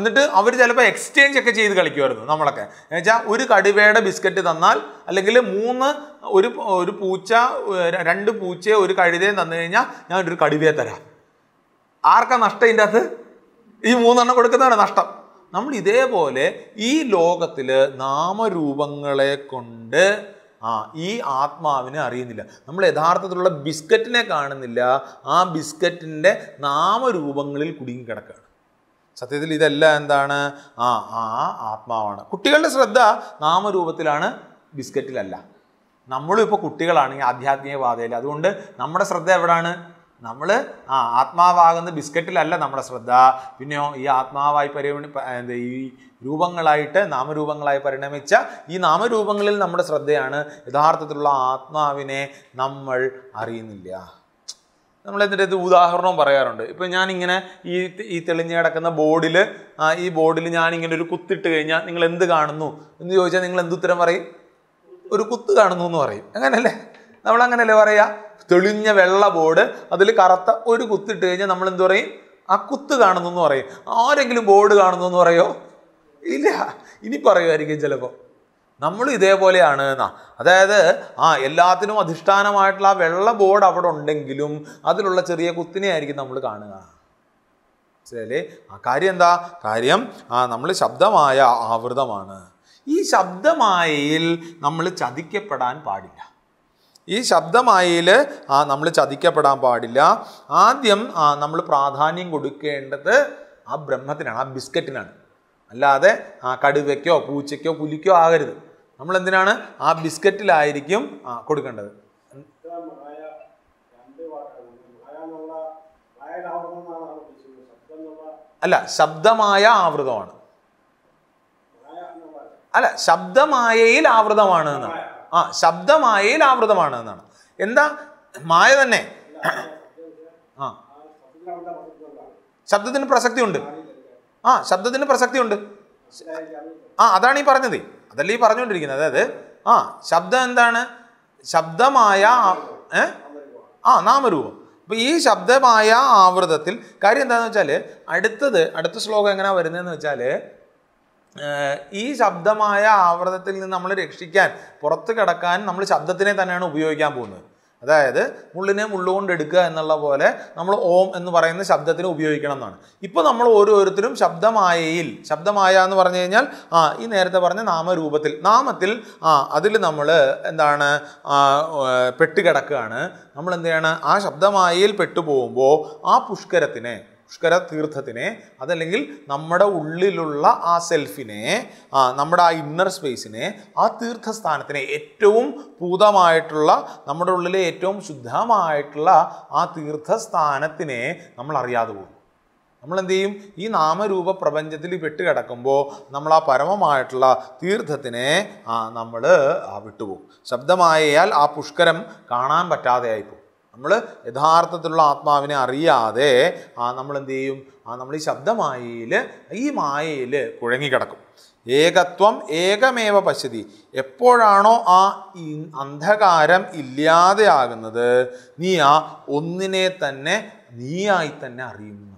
എന്നിട്ട് അവർ ചിലപ്പോൾ എക്സ്ചേഞ്ച് ഒക്കെ ചെയ്ത് കളിക്കുമായിരുന്നു നമ്മളൊക്കെ എന്നുവെച്ചാൽ ഒരു കടുവയുടെ ബിസ്ക്കറ്റ് തന്നാൽ അല്ലെങ്കിൽ മൂന്ന് ഒരു ഒരു പൂച്ച രണ്ട് പൂച്ചയെ ഒരു കഴുതയും തന്നു കഴിഞ്ഞാൽ ഞാൻ ഒരു കടുവയെ തരാം ആർക്കാ നഷ്ടം ഇതിൻ്റെ അത് ഈ മൂന്നെണ്ണം കൊടുക്കുന്നതാണ് നഷ്ടം നമ്മൾ ഇതേപോലെ ഈ ലോകത്തിൽ നാമരൂപങ്ങളെ കൊണ്ട് ആ ഈ ആത്മാവിനെ അറിയുന്നില്ല നമ്മൾ യഥാർത്ഥത്തിലുള്ള ബിസ്ക്കറ്റിനെ കാണുന്നില്ല ആ ബിസ്ക്കറ്റിൻ്റെ നാമരൂപങ്ങളിൽ കുടുങ്ങിക്കിടക്കുകയാണ് സത്യത്തിൽ ഇതെല്ലാം എന്താണ് ആ ആ ആത്മാവാണ് കുട്ടികളുടെ ശ്രദ്ധ നാമരൂപത്തിലാണ് ബിസ്ക്കറ്റിലല്ല നമ്മളും ഇപ്പോൾ കുട്ടികളാണെങ്കിൽ ആധ്യാത്മിക പാതയിൽ അതുകൊണ്ട് നമ്മുടെ ശ്രദ്ധ എവിടെയാണ് നമ്മൾ ആ ആത്മാവാകുന്ന ബിസ്ക്കറ്റിലല്ല നമ്മുടെ ശ്രദ്ധ പിന്നെയോ ഈ ആത്മാവായി പരിഗണി എന്താ ഈ രൂപങ്ങളായിട്ട് നാമരൂപങ്ങളായി പരിണമിച്ച ഈ നാമരൂപങ്ങളിൽ നമ്മുടെ ശ്രദ്ധയാണ് യഥാർത്ഥത്തിലുള്ള ആത്മാവിനെ നമ്മൾ അറിയുന്നില്ല നമ്മൾ എന്നിട്ട് ഇത് ഉദാഹരണവും പറയാറുണ്ട് ഇപ്പം ഞാനിങ്ങനെ ഈ ഈ തെളിഞ്ഞ് കിടക്കുന്ന ബോർഡിൽ ഈ ബോർഡിൽ ഞാനിങ്ങനെ ഒരു കുത്തിട്ട് കഴിഞ്ഞാൽ നിങ്ങൾ എന്ത് കാണുന്നു എന്ന് ചോദിച്ചാൽ നിങ്ങൾ എന്ത് ഉത്തരം പറയും ഒരു കുത്ത് കാണുന്നു എന്ന് പറയും അങ്ങനല്ലേ നമ്മൾ അങ്ങനെയല്ലേ പറയുക തെളിഞ്ഞ വെള്ള ബോർഡ് അതിൽ കറുത്ത ഒരു കുത്തിട്ട് കഴിഞ്ഞാൽ നമ്മൾ എന്ത് പറയും ആ കുത്ത് കാണുന്നു എന്ന് പറയും ആരെങ്കിലും ബോർഡ് കാണുന്നു എന്ന് പറയോ ഇല്ല ഇനി പറയുമായിരിക്കും ചിലപ്പോൾ നമ്മൾ ഇതേപോലെയാണ് എന്നാ അതായത് ആ എല്ലാത്തിനും അധിഷ്ഠാനമായിട്ടുള്ള ആ വെള്ള ബോർഡ് അവിടെ ഉണ്ടെങ്കിലും അതിലുള്ള ചെറിയ കുത്തിനെ ആയിരിക്കും നമ്മൾ കാണുക മനസ്സിലല്ലേ ആ കാര്യം എന്താ കാര്യം ആ നമ്മൾ ശബ്ദമായ ആവൃതമാണ് ഈ ശബ്ദമായയിൽ നമ്മൾ ചതിക്കപ്പെടാൻ പാടില്ല ഈ ശബ്ദമായിൽ ആ നമ്മൾ ചതിക്കപ്പെടാൻ പാടില്ല ആദ്യം നമ്മൾ പ്രാധാന്യം കൊടുക്കേണ്ടത് ആ ബ്രഹ്മത്തിനാണ് ആ ബിസ്ക്കറ്റിനാണ് അല്ലാതെ ആ കടുവയ്ക്കോ പൂച്ചയ്ക്കോ പുലിക്കോ ആകരുത് നമ്മൾ എന്തിനാണ് ആ ബിസ്ക്കറ്റിലായിരിക്കും കൊടുക്കേണ്ടത് അല്ല ശബ്ദമായ ആവൃതമാണ് അല്ല ശബ്ദമായയിൽ ആവൃതമാണ് എന്നാണ് ആ ശബ്ദമായയിൽ ആവൃതമാണ് എന്നാണ് എന്താ മായ തന്നെ ആ ശബ്ദത്തിന് പ്രസക്തി ഉണ്ട് ആ ശബ്ദത്തിന് പ്രസക്തി ഉണ്ട് ആ അതാണ് ഈ പറഞ്ഞത് അതല്ലേ ഈ പറഞ്ഞുകൊണ്ടിരിക്കുന്നത് അതായത് ആ ശബ്ദം എന്താണ് ശബ്ദമായ ഏ ആ നാമരൂപം അപ്പൊ ഈ ശബ്ദമായ ആവൃതത്തിൽ കാര്യം എന്താണെന്ന് വെച്ചാല് അടുത്തത് അടുത്ത ശ്ലോകം എങ്ങനെയാണ് വരുന്നതെന്ന് വെച്ചാല് ഈ ശബ്ദമായ ആവർത്തത്തിൽ നിന്ന് നമ്മൾ രക്ഷിക്കാൻ പുറത്ത് കിടക്കാൻ നമ്മൾ ശബ്ദത്തിനെ തന്നെയാണ് ഉപയോഗിക്കാൻ പോകുന്നത് അതായത് മുള്ളിനെ മുള്ളുകൊണ്ട് എടുക്കുക എന്നുള്ള പോലെ നമ്മൾ ഓം എന്ന് പറയുന്ന ശബ്ദത്തിന് ഉപയോഗിക്കണം എന്നാണ് ഇപ്പോൾ നമ്മൾ ഓരോരുത്തരും ശബ്ദമായയിൽ ശബ്ദമായ എന്ന് പറഞ്ഞു കഴിഞ്ഞാൽ ആ ഈ നേരത്തെ പറഞ്ഞ നാമരൂപത്തിൽ നാമത്തിൽ ആ അതിൽ നമ്മൾ എന്താണ് പെട്ടുകിടക്കുകയാണ് നമ്മൾ എന്ത് ചെയ്യണം ആ ശബ്ദമായയിൽ പെട്ടുപോകുമ്പോൾ ആ പുഷ്കരത്തിനെ പുഷ്കര തീർത്ഥത്തിനെ അതല്ലെങ്കിൽ നമ്മുടെ ഉള്ളിലുള്ള ആ സെൽഫിനെ ആ നമ്മുടെ ആ ഇന്നർ സ്പേസിനെ ആ തീർത്ഥസ്ഥാനത്തിനെ ഏറ്റവും ഭൂതമായിട്ടുള്ള നമ്മുടെ ഉള്ളിലെ ഏറ്റവും ശുദ്ധമായിട്ടുള്ള ആ തീർത്ഥസ്ഥാനത്തിനെ നമ്മൾ അറിയാതെ പോകും നമ്മൾ എന്ത് ചെയ്യും ഈ നാമരൂപ പ്രപഞ്ചത്തിൽ പെട്ട് കിടക്കുമ്പോൾ നമ്മൾ ആ പരമമായിട്ടുള്ള തീർത്ഥത്തിനെ നമ്മൾ വിട്ടുപോകും ശബ്ദമായയാൽ ആ പുഷ്കരം കാണാൻ പറ്റാതെയായിപ്പോകും നമ്മൾ യഥാർത്ഥത്തിലുള്ള ആത്മാവിനെ അറിയാതെ ആ നമ്മൾ എന്ത് ചെയ്യും ആ നമ്മൾ ഈ ശബ്ദമായയിൽ ഈ മായയിൽ കുഴങ്ങിക്കിടക്കും ഏകത്വം ഏകമേവ പശുതി എപ്പോഴാണോ ആ അന്ധകാരം ഇല്ലാതെയാകുന്നത് നീ ആ ഒന്നിനെ തന്നെ നീയായി തന്നെ അറിയുന്നു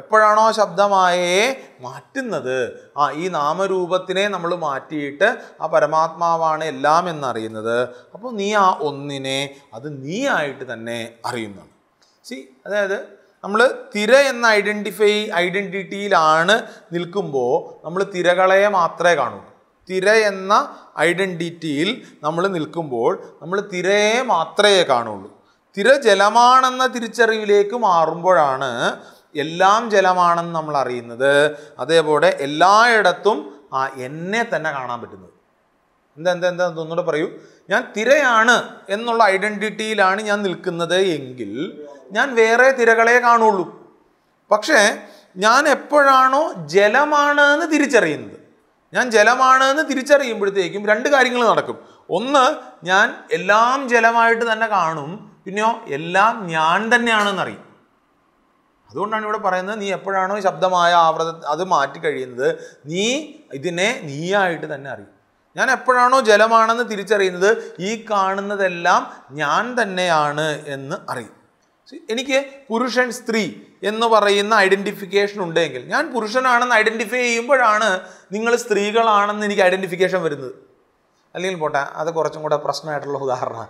എപ്പോഴാണോ ശബ്ദമായേ മാറ്റുന്നത് ആ ഈ നാമരൂപത്തിനെ നമ്മൾ മാറ്റിയിട്ട് ആ പരമാത്മാവാണ് എല്ലാം എന്നറിയുന്നത് അപ്പോൾ നീ ആ ഒന്നിനെ അത് നീ ആയിട്ട് തന്നെ അറിയുന്നതാണ് സി അതായത് നമ്മൾ തിര എന്ന ഐഡൻറ്റിഫൈ ഐഡൻറ്റിറ്റിയിലാണ് നിൽക്കുമ്പോൾ നമ്മൾ തിരകളെ മാത്രമേ കാണുള്ളൂ തിര എന്ന ഐഡൻറ്റിറ്റിയിൽ നമ്മൾ നിൽക്കുമ്പോൾ നമ്മൾ തിരയെ മാത്രമേ കാണുള്ളൂ തിര ജലമാണെന്ന തിരിച്ചറിവിലേക്ക് മാറുമ്പോഴാണ് എല്ലാം ജലമാണെന്ന് നമ്മൾ അറിയുന്നത് അതേപോലെ എല്ലായിടത്തും ആ എന്നെ തന്നെ കാണാൻ പറ്റുന്നത് എന്താ എന്താ എന്താ ഒന്നുകൂടെ പറയൂ ഞാൻ തിരയാണ് എന്നുള്ള ഐഡൻറ്റിറ്റിയിലാണ് ഞാൻ നിൽക്കുന്നത് എങ്കിൽ ഞാൻ വേറെ തിരകളെ കാണുള്ളൂ പക്ഷേ ഞാൻ എപ്പോഴാണോ ജലമാണ് എന്ന് തിരിച്ചറിയുന്നത് ഞാൻ ജലമാണ് എന്ന് തിരിച്ചറിയുമ്പോഴത്തേക്കും രണ്ട് കാര്യങ്ങൾ നടക്കും ഒന്ന് ഞാൻ എല്ലാം ജലമായിട്ട് തന്നെ കാണും പിന്നെയോ എല്ലാം ഞാൻ തന്നെയാണെന്നറിയും അതുകൊണ്ടാണ് ഇവിടെ പറയുന്നത് നീ എപ്പോഴാണോ ശബ്ദമായ ആവൃത അത് മാറ്റി കഴിയുന്നത് നീ ഇതിനെ നീയായിട്ട് തന്നെ അറിയും ഞാൻ എപ്പോഴാണോ ജലമാണെന്ന് തിരിച്ചറിയുന്നത് ഈ കാണുന്നതെല്ലാം ഞാൻ തന്നെയാണ് എന്ന് അറിയും എനിക്ക് പുരുഷൻ സ്ത്രീ എന്ന് പറയുന്ന ഐഡൻറ്റിഫിക്കേഷൻ ഉണ്ടെങ്കിൽ ഞാൻ പുരുഷനാണെന്ന് ഐഡൻറ്റിഫൈ ചെയ്യുമ്പോഴാണ് നിങ്ങൾ സ്ത്രീകളാണെന്ന് എനിക്ക് ഐഡൻറ്റിഫിക്കേഷൻ വരുന്നത് അല്ലെങ്കിൽ പോട്ടെ അത് കുറച്ചും കൂടെ പ്രശ്നമായിട്ടുള്ള ഉദാഹരണം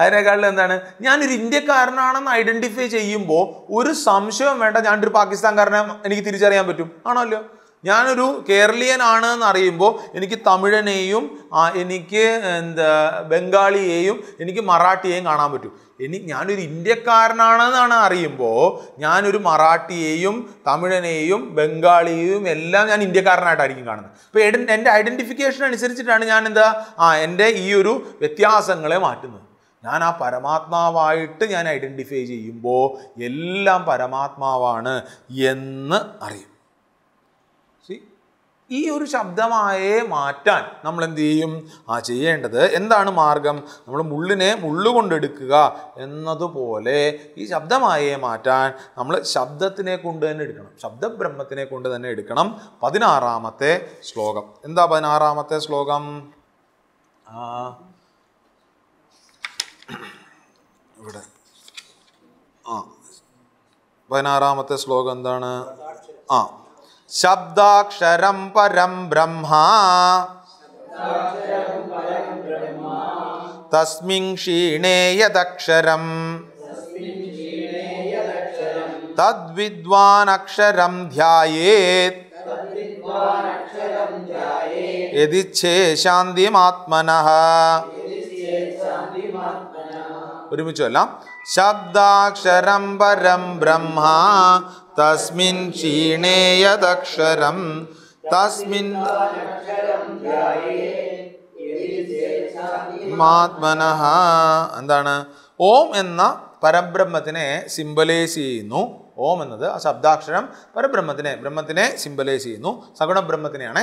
അതിനേക്കാളിൽ എന്താണ് ഞാനൊരു ഇന്ത്യക്കാരനാണെന്ന് ഐഡൻറ്റിഫൈ ചെയ്യുമ്പോൾ ഒരു സംശയം വേണ്ട ഞാനൊരു പാകിസ്ഥാൻകാരനെ എനിക്ക് തിരിച്ചറിയാൻ പറ്റും ആണല്ലോ ഞാനൊരു കേരളീയനാണ് എന്ന് അറിയുമ്പോൾ എനിക്ക് തമിഴനെയും എനിക്ക് എന്താ ബംഗാളിയെയും എനിക്ക് മറാഠിയെയും കാണാൻ പറ്റും ഇനി ഞാനൊരു ഇന്ത്യക്കാരനാണെന്നാണ് അറിയുമ്പോൾ ഞാനൊരു മറാഠിയെയും തമിഴനെയും ബംഗാളിയെയും എല്ലാം ഞാൻ ഇന്ത്യക്കാരനായിട്ടായിരിക്കും കാണുന്നത് അപ്പോൾ എൻ്റെ ഐഡൻറ്റിഫിക്കേഷൻ അനുസരിച്ചിട്ടാണ് ഞാൻ എന്താ ആ എൻ്റെ ഈ ഒരു വ്യത്യാസങ്ങളെ മാറ്റുന്നത് ഞാൻ ആ പരമാത്മാവായിട്ട് ഞാൻ ഐഡൻറ്റിഫൈ ചെയ്യുമ്പോൾ എല്ലാം പരമാത്മാവാണ് എന്ന് അറിയും ഈ ഒരു ശബ്ദമായേ മാറ്റാൻ നമ്മൾ എന്ത് ചെയ്യും ആ ചെയ്യേണ്ടത് എന്താണ് മാർഗം നമ്മൾ മുള്ളിനെ മുള്ളുകൊണ്ടെടുക്കുക എന്നതുപോലെ ഈ ശബ്ദമായേ മാറ്റാൻ നമ്മൾ ശബ്ദത്തിനെ കൊണ്ട് തന്നെ എടുക്കണം ശബ്ദബ്രഹ്മത്തിനെ കൊണ്ട് തന്നെ എടുക്കണം പതിനാറാമത്തെ ശ്ലോകം എന്താ പതിനാറാമത്തെ ശ്ലോകം ഇവിടെ ആ പതിനാറാമത്തെ ശ്ലോകം എന്താണ് ആ शब्दाक्षर परम ब्रह्मा तस्मिन् क्षीणे यदक्षरं तद्विद्वानक्षरं ध्यायेत् യതിച്ഛേ ശാന്തിമാത്മന ഒരുമിച്ച് കൊല്ലാം തസ്മിൻ ക്ഷീണേ തസ്മിൻ മാത്മന എന്താണ് ഓം എന്ന പരബ്രഹ്മത്തിനെ സിംബലൈസ് ചെയ്യുന്നു ഓം എന്നത് ആ ശബ്ദാക്ഷരം പരബ്രഹ്മത്തിനെ ബ്രഹ്മത്തിനെ സിംബലൈസ് ചെയ്യുന്നു ബ്രഹ്മത്തിനെയാണ്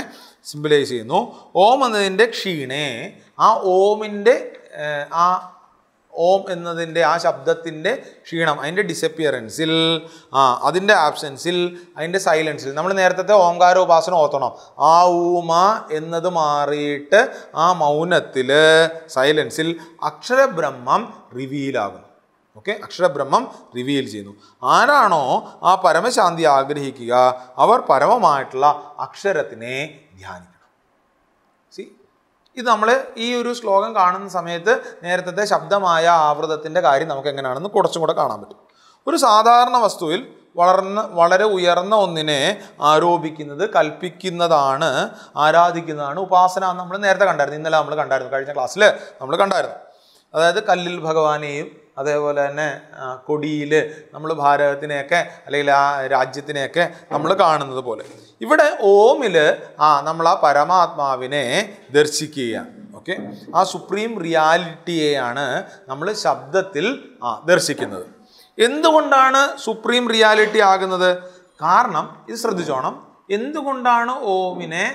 സിംബലൈസ് ചെയ്യുന്നു ഓം എന്നതിൻ്റെ ക്ഷീണേ ആ ഓമിൻ്റെ ആ ഓം എന്നതിൻ്റെ ആ ശബ്ദത്തിൻ്റെ ക്ഷീണം അതിൻ്റെ ഡിസപ്പിയറൻസിൽ ആ അതിൻ്റെ ആബ്സെൻസിൽ അതിൻ്റെ സൈലൻസിൽ നമ്മൾ നേരത്തെ ഓംകാര ഉപാസന ഓർത്തണം ആ ഊമ എന്നത് മാറിയിട്ട് ആ മൗനത്തിൽ സൈലൻസിൽ അക്ഷരബ്രഹ്മം റിവീലാകും ഓക്കെ അക്ഷരബ്രഹ്മം റിവീൽ ചെയ്യുന്നു ആരാണോ ആ പരമശാന്തി ആഗ്രഹിക്കുക അവർ പരമമായിട്ടുള്ള അക്ഷരത്തിനെ ധ്യാനിക്കും ഇത് നമ്മൾ ഈ ഒരു ശ്ലോകം കാണുന്ന സമയത്ത് നേരത്തെ ശബ്ദമായ ആവൃതത്തിൻ്റെ കാര്യം നമുക്ക് എങ്ങനെയാണെന്ന് കുറച്ചും കൂടെ കാണാൻ പറ്റും ഒരു സാധാരണ വസ്തുവിൽ വളർന്ന വളരെ ഉയർന്ന ഒന്നിനെ ആരോപിക്കുന്നത് കൽപ്പിക്കുന്നതാണ് ആരാധിക്കുന്നതാണ് ഉപാസന നമ്മൾ നേരത്തെ കണ്ടായിരുന്നു ഇന്നലെ നമ്മൾ കണ്ടായിരുന്നു കഴിഞ്ഞ ക്ലാസ്സിൽ നമ്മൾ കണ്ടായിരുന്നു അതായത് കല്ലിൽ ഭഗവാനെയും അതേപോലെ തന്നെ കൊടിയിൽ നമ്മൾ ഭാരതത്തിനെയൊക്കെ അല്ലെങ്കിൽ ആ രാജ്യത്തിനെയൊക്കെ നമ്മൾ കാണുന്നത് പോലെ ഇവിടെ ഓമിൽ ആ നമ്മൾ ആ പരമാത്മാവിനെ ദർശിക്കുക ഓക്കെ ആ സുപ്രീം റിയാലിറ്റിയെയാണ് നമ്മൾ ശബ്ദത്തിൽ ആ ദർശിക്കുന്നത് എന്തുകൊണ്ടാണ് സുപ്രീം റിയാലിറ്റി ആകുന്നത് കാരണം ഇത് ശ്രദ്ധിച്ചോണം എന്തുകൊണ്ടാണ് ഓമിനെ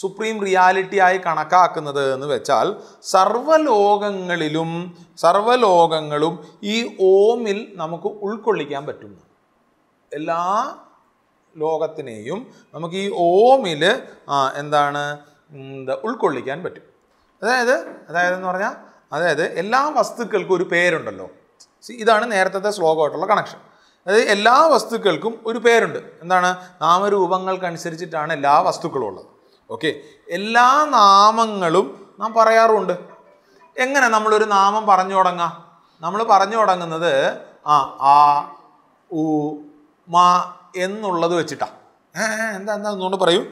സുപ്രീം റിയാലിറ്റിയായി കണക്കാക്കുന്നത് എന്ന് വെച്ചാൽ സർവലോകങ്ങളിലും സർവലോകങ്ങളും ഈ ഓമിൽ നമുക്ക് ഉൾക്കൊള്ളിക്കാൻ പറ്റുന്നു എല്ലാ ലോകത്തിനെയും നമുക്ക് ഈ ഓമിൽ എന്താണ് ഉൾക്കൊള്ളിക്കാൻ പറ്റും അതായത് അതായത് എന്ന് പറഞ്ഞാൽ അതായത് എല്ലാ വസ്തുക്കൾക്കും ഒരു പേരുണ്ടല്ലോ ഇതാണ് നേരത്തെ ശ്ലോകമായിട്ടുള്ള കണക്ഷൻ അതായത് എല്ലാ വസ്തുക്കൾക്കും ഒരു പേരുണ്ട് എന്താണ് നാമരൂപങ്ങൾക്കനുസരിച്ചിട്ടാണ് എല്ലാ വസ്തുക്കളും ഉള്ളത് ഓക്കെ എല്ലാ നാമങ്ങളും നാം പറയാറുമുണ്ട് എങ്ങനെ നമ്മളൊരു നാമം പറഞ്ഞു തുടങ്ങാം നമ്മൾ പറഞ്ഞു തുടങ്ങുന്നത് ആ ആ ഉ മാ എന്നുള്ളത് വെച്ചിട്ടാണ് എന്താ എന്താ എന്നുകൊണ്ട് പറയും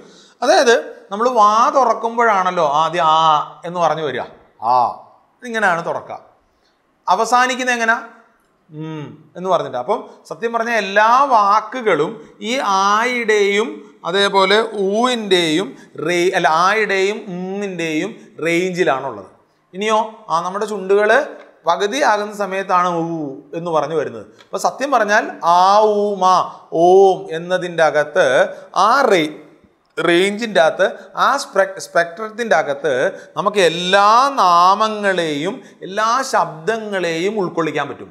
അതായത് നമ്മൾ വാ തുറക്കുമ്പോഴാണല്ലോ ആദ്യം ആ എന്ന് പറഞ്ഞു വരിക ആ ഇങ്ങനെയാണ് തുറക്കുക അവസാനിക്കുന്നത് എങ്ങനെയാണ് എന്ന് പറഞ്ഞിട്ട് അപ്പം സത്യം പറഞ്ഞ എല്ലാ വാക്കുകളും ഈ ആയിടെയും അതേപോലെ ഊവിൻ്റെയും റേ അല്ല ആയിടെയും ഊന്നിൻ്റെയും റേഞ്ചിലാണുള്ളത് ഇനിയോ ആ നമ്മുടെ ചുണ്ടുകൾ പകുതി ആകുന്ന സമയത്താണ് ഊ എന്ന് പറഞ്ഞു വരുന്നത് അപ്പോൾ സത്യം പറഞ്ഞാൽ ആ ഊ മാ ഓം എന്നതിൻ്റെ അകത്ത് ആ റേ റേഞ്ചിൻ്റെ അകത്ത് ആ സ്പെ സ്പെക്ട്രത്തിൻ്റെ അകത്ത് നമുക്ക് എല്ലാ നാമങ്ങളെയും എല്ലാ ശബ്ദങ്ങളെയും ഉൾക്കൊള്ളിക്കാൻ പറ്റും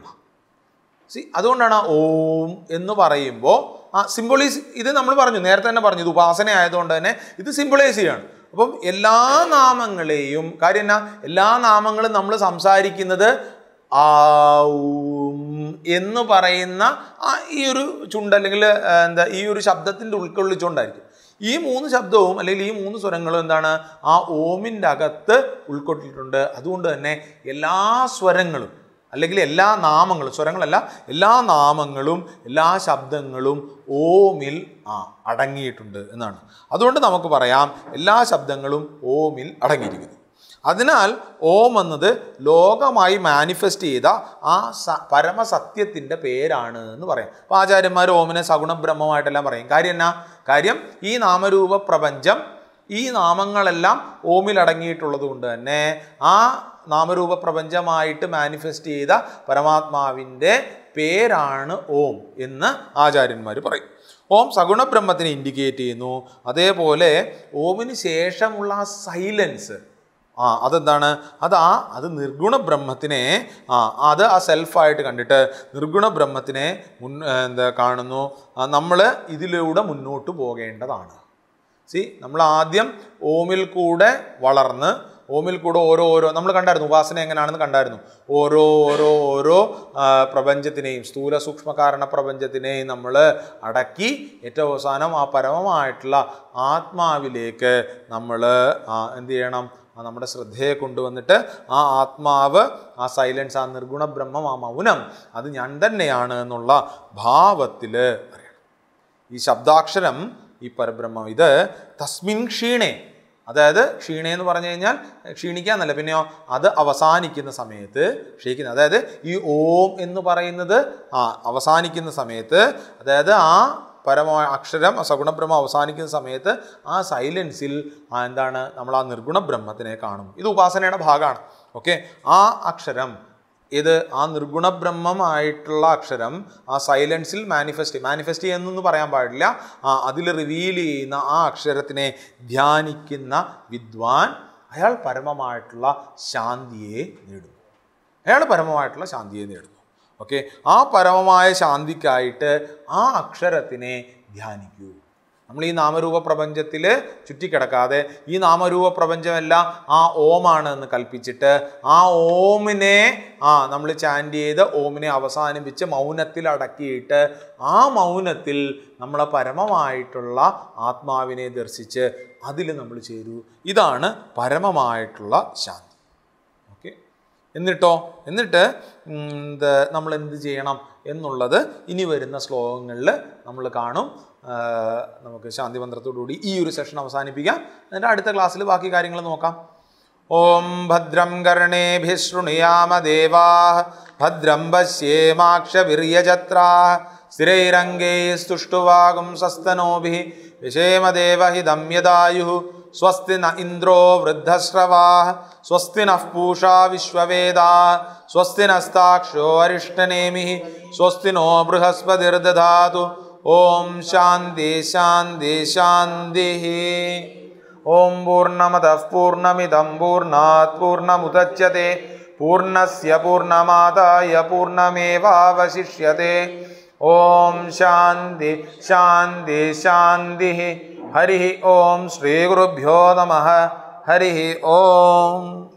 സി അതുകൊണ്ടാണ് ഓം എന്ന് പറയുമ്പോൾ ആ സിംബോളൈസ് ഇത് നമ്മൾ പറഞ്ഞു നേരത്തെ തന്നെ പറഞ്ഞു ഇത് ഉപാസന ആയതുകൊണ്ട് തന്നെ ഇത് സിംബോളൈസ് ചെയ്യാണ് അപ്പം എല്ലാ നാമങ്ങളെയും കാര്യം എന്നാ എല്ലാ നാമങ്ങളും നമ്മൾ സംസാരിക്കുന്നത് ആവും എന്ന് പറയുന്ന ഈ ഒരു ചുണ്ട് അല്ലെങ്കിൽ എന്താ ഈ ഒരു ശബ്ദത്തിൻ്റെ ഉൾക്കൊള്ളിച്ചുകൊണ്ടായിരിക്കും ഈ മൂന്ന് ശബ്ദവും അല്ലെങ്കിൽ ഈ മൂന്ന് സ്വരങ്ങളും എന്താണ് ആ ഓമിൻ്റെ അകത്ത് ഉൾക്കൊണ്ടിട്ടുണ്ട് അതുകൊണ്ട് തന്നെ എല്ലാ സ്വരങ്ങളും അല്ലെങ്കിൽ എല്ലാ നാമങ്ങളും സ്വരങ്ങളല്ല എല്ലാ നാമങ്ങളും എല്ലാ ശബ്ദങ്ങളും ഓമിൽ ആ അടങ്ങിയിട്ടുണ്ട് എന്നാണ് അതുകൊണ്ട് നമുക്ക് പറയാം എല്ലാ ശബ്ദങ്ങളും ഓമിൽ അടങ്ങിയിരിക്കുന്നു അതിനാൽ ഓം എന്നത് ലോകമായി മാനിഫെസ്റ്റ് ചെയ്ത ആ സ പരമസത്യത്തിൻ്റെ പേരാണ് എന്ന് പറയാം അപ്പോൾ ആചാര്യന്മാർ ഓമിനെ സഗുണ ബ്രഹ്മമായിട്ടെല്ലാം പറയും കാര്യം എന്നാ കാര്യം ഈ നാമരൂപ പ്രപഞ്ചം ഈ നാമങ്ങളെല്ലാം ഓമിൽ അടങ്ങിയിട്ടുള്ളത് കൊണ്ട് തന്നെ ആ നാമരൂപ പ്രപഞ്ചമായിട്ട് മാനിഫെസ്റ്റ് ചെയ്ത പരമാത്മാവിൻ്റെ പേരാണ് ഓം എന്ന് ആചാര്യന്മാർ പറയും ഓം സഗുണ ബ്രഹ്മത്തിനെ ഇൻഡിക്കേറ്റ് ചെയ്യുന്നു അതേപോലെ ഓമിന് ശേഷമുള്ള ആ സൈലൻസ് ആ അതെന്താണ് അതാ അത് നിർഗുണ ബ്രഹ്മത്തിനെ ആ അത് ആ സെൽഫായിട്ട് കണ്ടിട്ട് നിർഗുണ ബ്രഹ്മത്തിനെ മുൻ എന്താ കാണുന്നു നമ്മൾ ഇതിലൂടെ മുന്നോട്ട് പോകേണ്ടതാണ് സി നമ്മൾ ആദ്യം ഓമിൽ കൂടെ വളർന്ന് ഓമിൽ കൂടെ ഓരോ ഓരോ നമ്മൾ കണ്ടായിരുന്നു ഉപാസന എങ്ങനെയാണെന്ന് കണ്ടായിരുന്നു ഓരോ ഓരോ ഓരോ പ്രപഞ്ചത്തിനെയും സ്ഥൂല സൂക്ഷ്മ കാരണ പ്രപഞ്ചത്തിനെയും നമ്മൾ അടക്കി ഏറ്റവും അവസാനം ആ പരമമായിട്ടുള്ള ആത്മാവിലേക്ക് നമ്മൾ എന്ത് ചെയ്യണം നമ്മുടെ ശ്രദ്ധയെ കൊണ്ടുവന്നിട്ട് ആ ആത്മാവ് ആ സൈലൻസ് ആ നിർഗുണ ബ്രഹ്മം ആ മൗനം അത് ഞാൻ തന്നെയാണ് എന്നുള്ള ഭാവത്തിൽ അറിയണം ഈ ശബ്ദാക്ഷരം ഈ പരബ്രഹ്മം ഇത് തസ്മിൻ ക്ഷീണേ അതായത് ക്ഷീണേ എന്ന് പറഞ്ഞു കഴിഞ്ഞാൽ എന്നല്ല പിന്നെയോ അത് അവസാനിക്കുന്ന സമയത്ത് ക്ഷീണിക്കുന്നത് അതായത് ഈ ഓം എന്ന് പറയുന്നത് ആ അവസാനിക്കുന്ന സമയത്ത് അതായത് ആ പരമ അക്ഷരം സഗുണബ്രഹ്മം അവസാനിക്കുന്ന സമയത്ത് ആ സൈലൻസിൽ എന്താണ് നമ്മൾ ആ നിർഗുണ ബ്രഹ്മത്തിനെ കാണും ഇത് ഉപാസനയുടെ ഭാഗമാണ് ഓക്കെ ആ അക്ഷരം ഇത് ആ നിർഗുണ ബ്രഹ്മമായിട്ടുള്ള അക്ഷരം ആ സൈലൻസിൽ മാനിഫെസ്റ്റ് മാനിഫെസ്റ്റ് എന്നൊന്നും പറയാൻ പാടില്ല ആ അതിൽ റിവീൽ ചെയ്യുന്ന ആ അക്ഷരത്തിനെ ധ്യാനിക്കുന്ന വിദ്വാൻ അയാൾ പരമമായിട്ടുള്ള ശാന്തിയെ നേടുന്നു അയാൾ പരമമായിട്ടുള്ള ശാന്തിയെ നേടുന്നു ഓക്കെ ആ പരമമായ ശാന്തിക്കായിട്ട് ആ അക്ഷരത്തിനെ ധ്യാനിക്കൂ നമ്മൾ ഈ നാമരൂപ പ്രപഞ്ചത്തിൽ ചുറ്റിക്കിടക്കാതെ ഈ നാമരൂപ പ്രപഞ്ചമല്ല ആ ഓമാണ് എന്ന് കൽപ്പിച്ചിട്ട് ആ ഓമിനെ ആ നമ്മൾ ചാൻഡ് ചെയ്ത് ഓമിനെ അവസാനിപ്പിച്ച് മൗനത്തിൽ അടക്കിയിട്ട് ആ മൗനത്തിൽ നമ്മളെ പരമമായിട്ടുള്ള ആത്മാവിനെ ദർശിച്ച് അതിൽ നമ്മൾ ചേരൂ ഇതാണ് പരമമായിട്ടുള്ള ശാന്തി എന്നിട്ടോ എന്നിട്ട് നമ്മൾ എന്ത് ചെയ്യണം എന്നുള്ളത് ഇനി വരുന്ന ശ്ലോകങ്ങളിൽ നമ്മൾ കാണും നമുക്ക് ശാന്തി മന്ത്രത്തോടുകൂടി ഈ ഒരു സെഷൻ അവസാനിപ്പിക്കാം എന്നിട്ട് അടുത്ത ക്ലാസ്സിൽ ബാക്കി കാര്യങ്ങൾ നോക്കാം ഓം ഭദ്രം കർണേഭിശൃണുയാമ ദേവാ ഭദ്രം പശ്യേമാക്ഷവിര്യജത്രാ സ്ഥിരൈരംഗൈസ്തുഷ്ടുവാകും സസ്തനോഭിः വിഷേമദേവ हि दम्यदायुः स्वस्ति न इन्द्रो वृद्धश्रवाः स्वस्ति नः पूषा विश्ववेदाः स्वस्ति नस्ताक्षो अरिष्टनेमिः स्वस्ति नो बृहस्पतिर्दधातु ॐ शान्ति शान्ति शान्तिः ॐ पूर्णमतः पूर्णमिदं पूर्णात् पूर्णमुदच्यते पूर्णस्य पूर्णमादाय पूर्णमेवावशिष्यते ॐ शान्तिः शान्ति शान्तिः हरिः ओं श्रीगुरुभ्यो नमः हरिः ॐ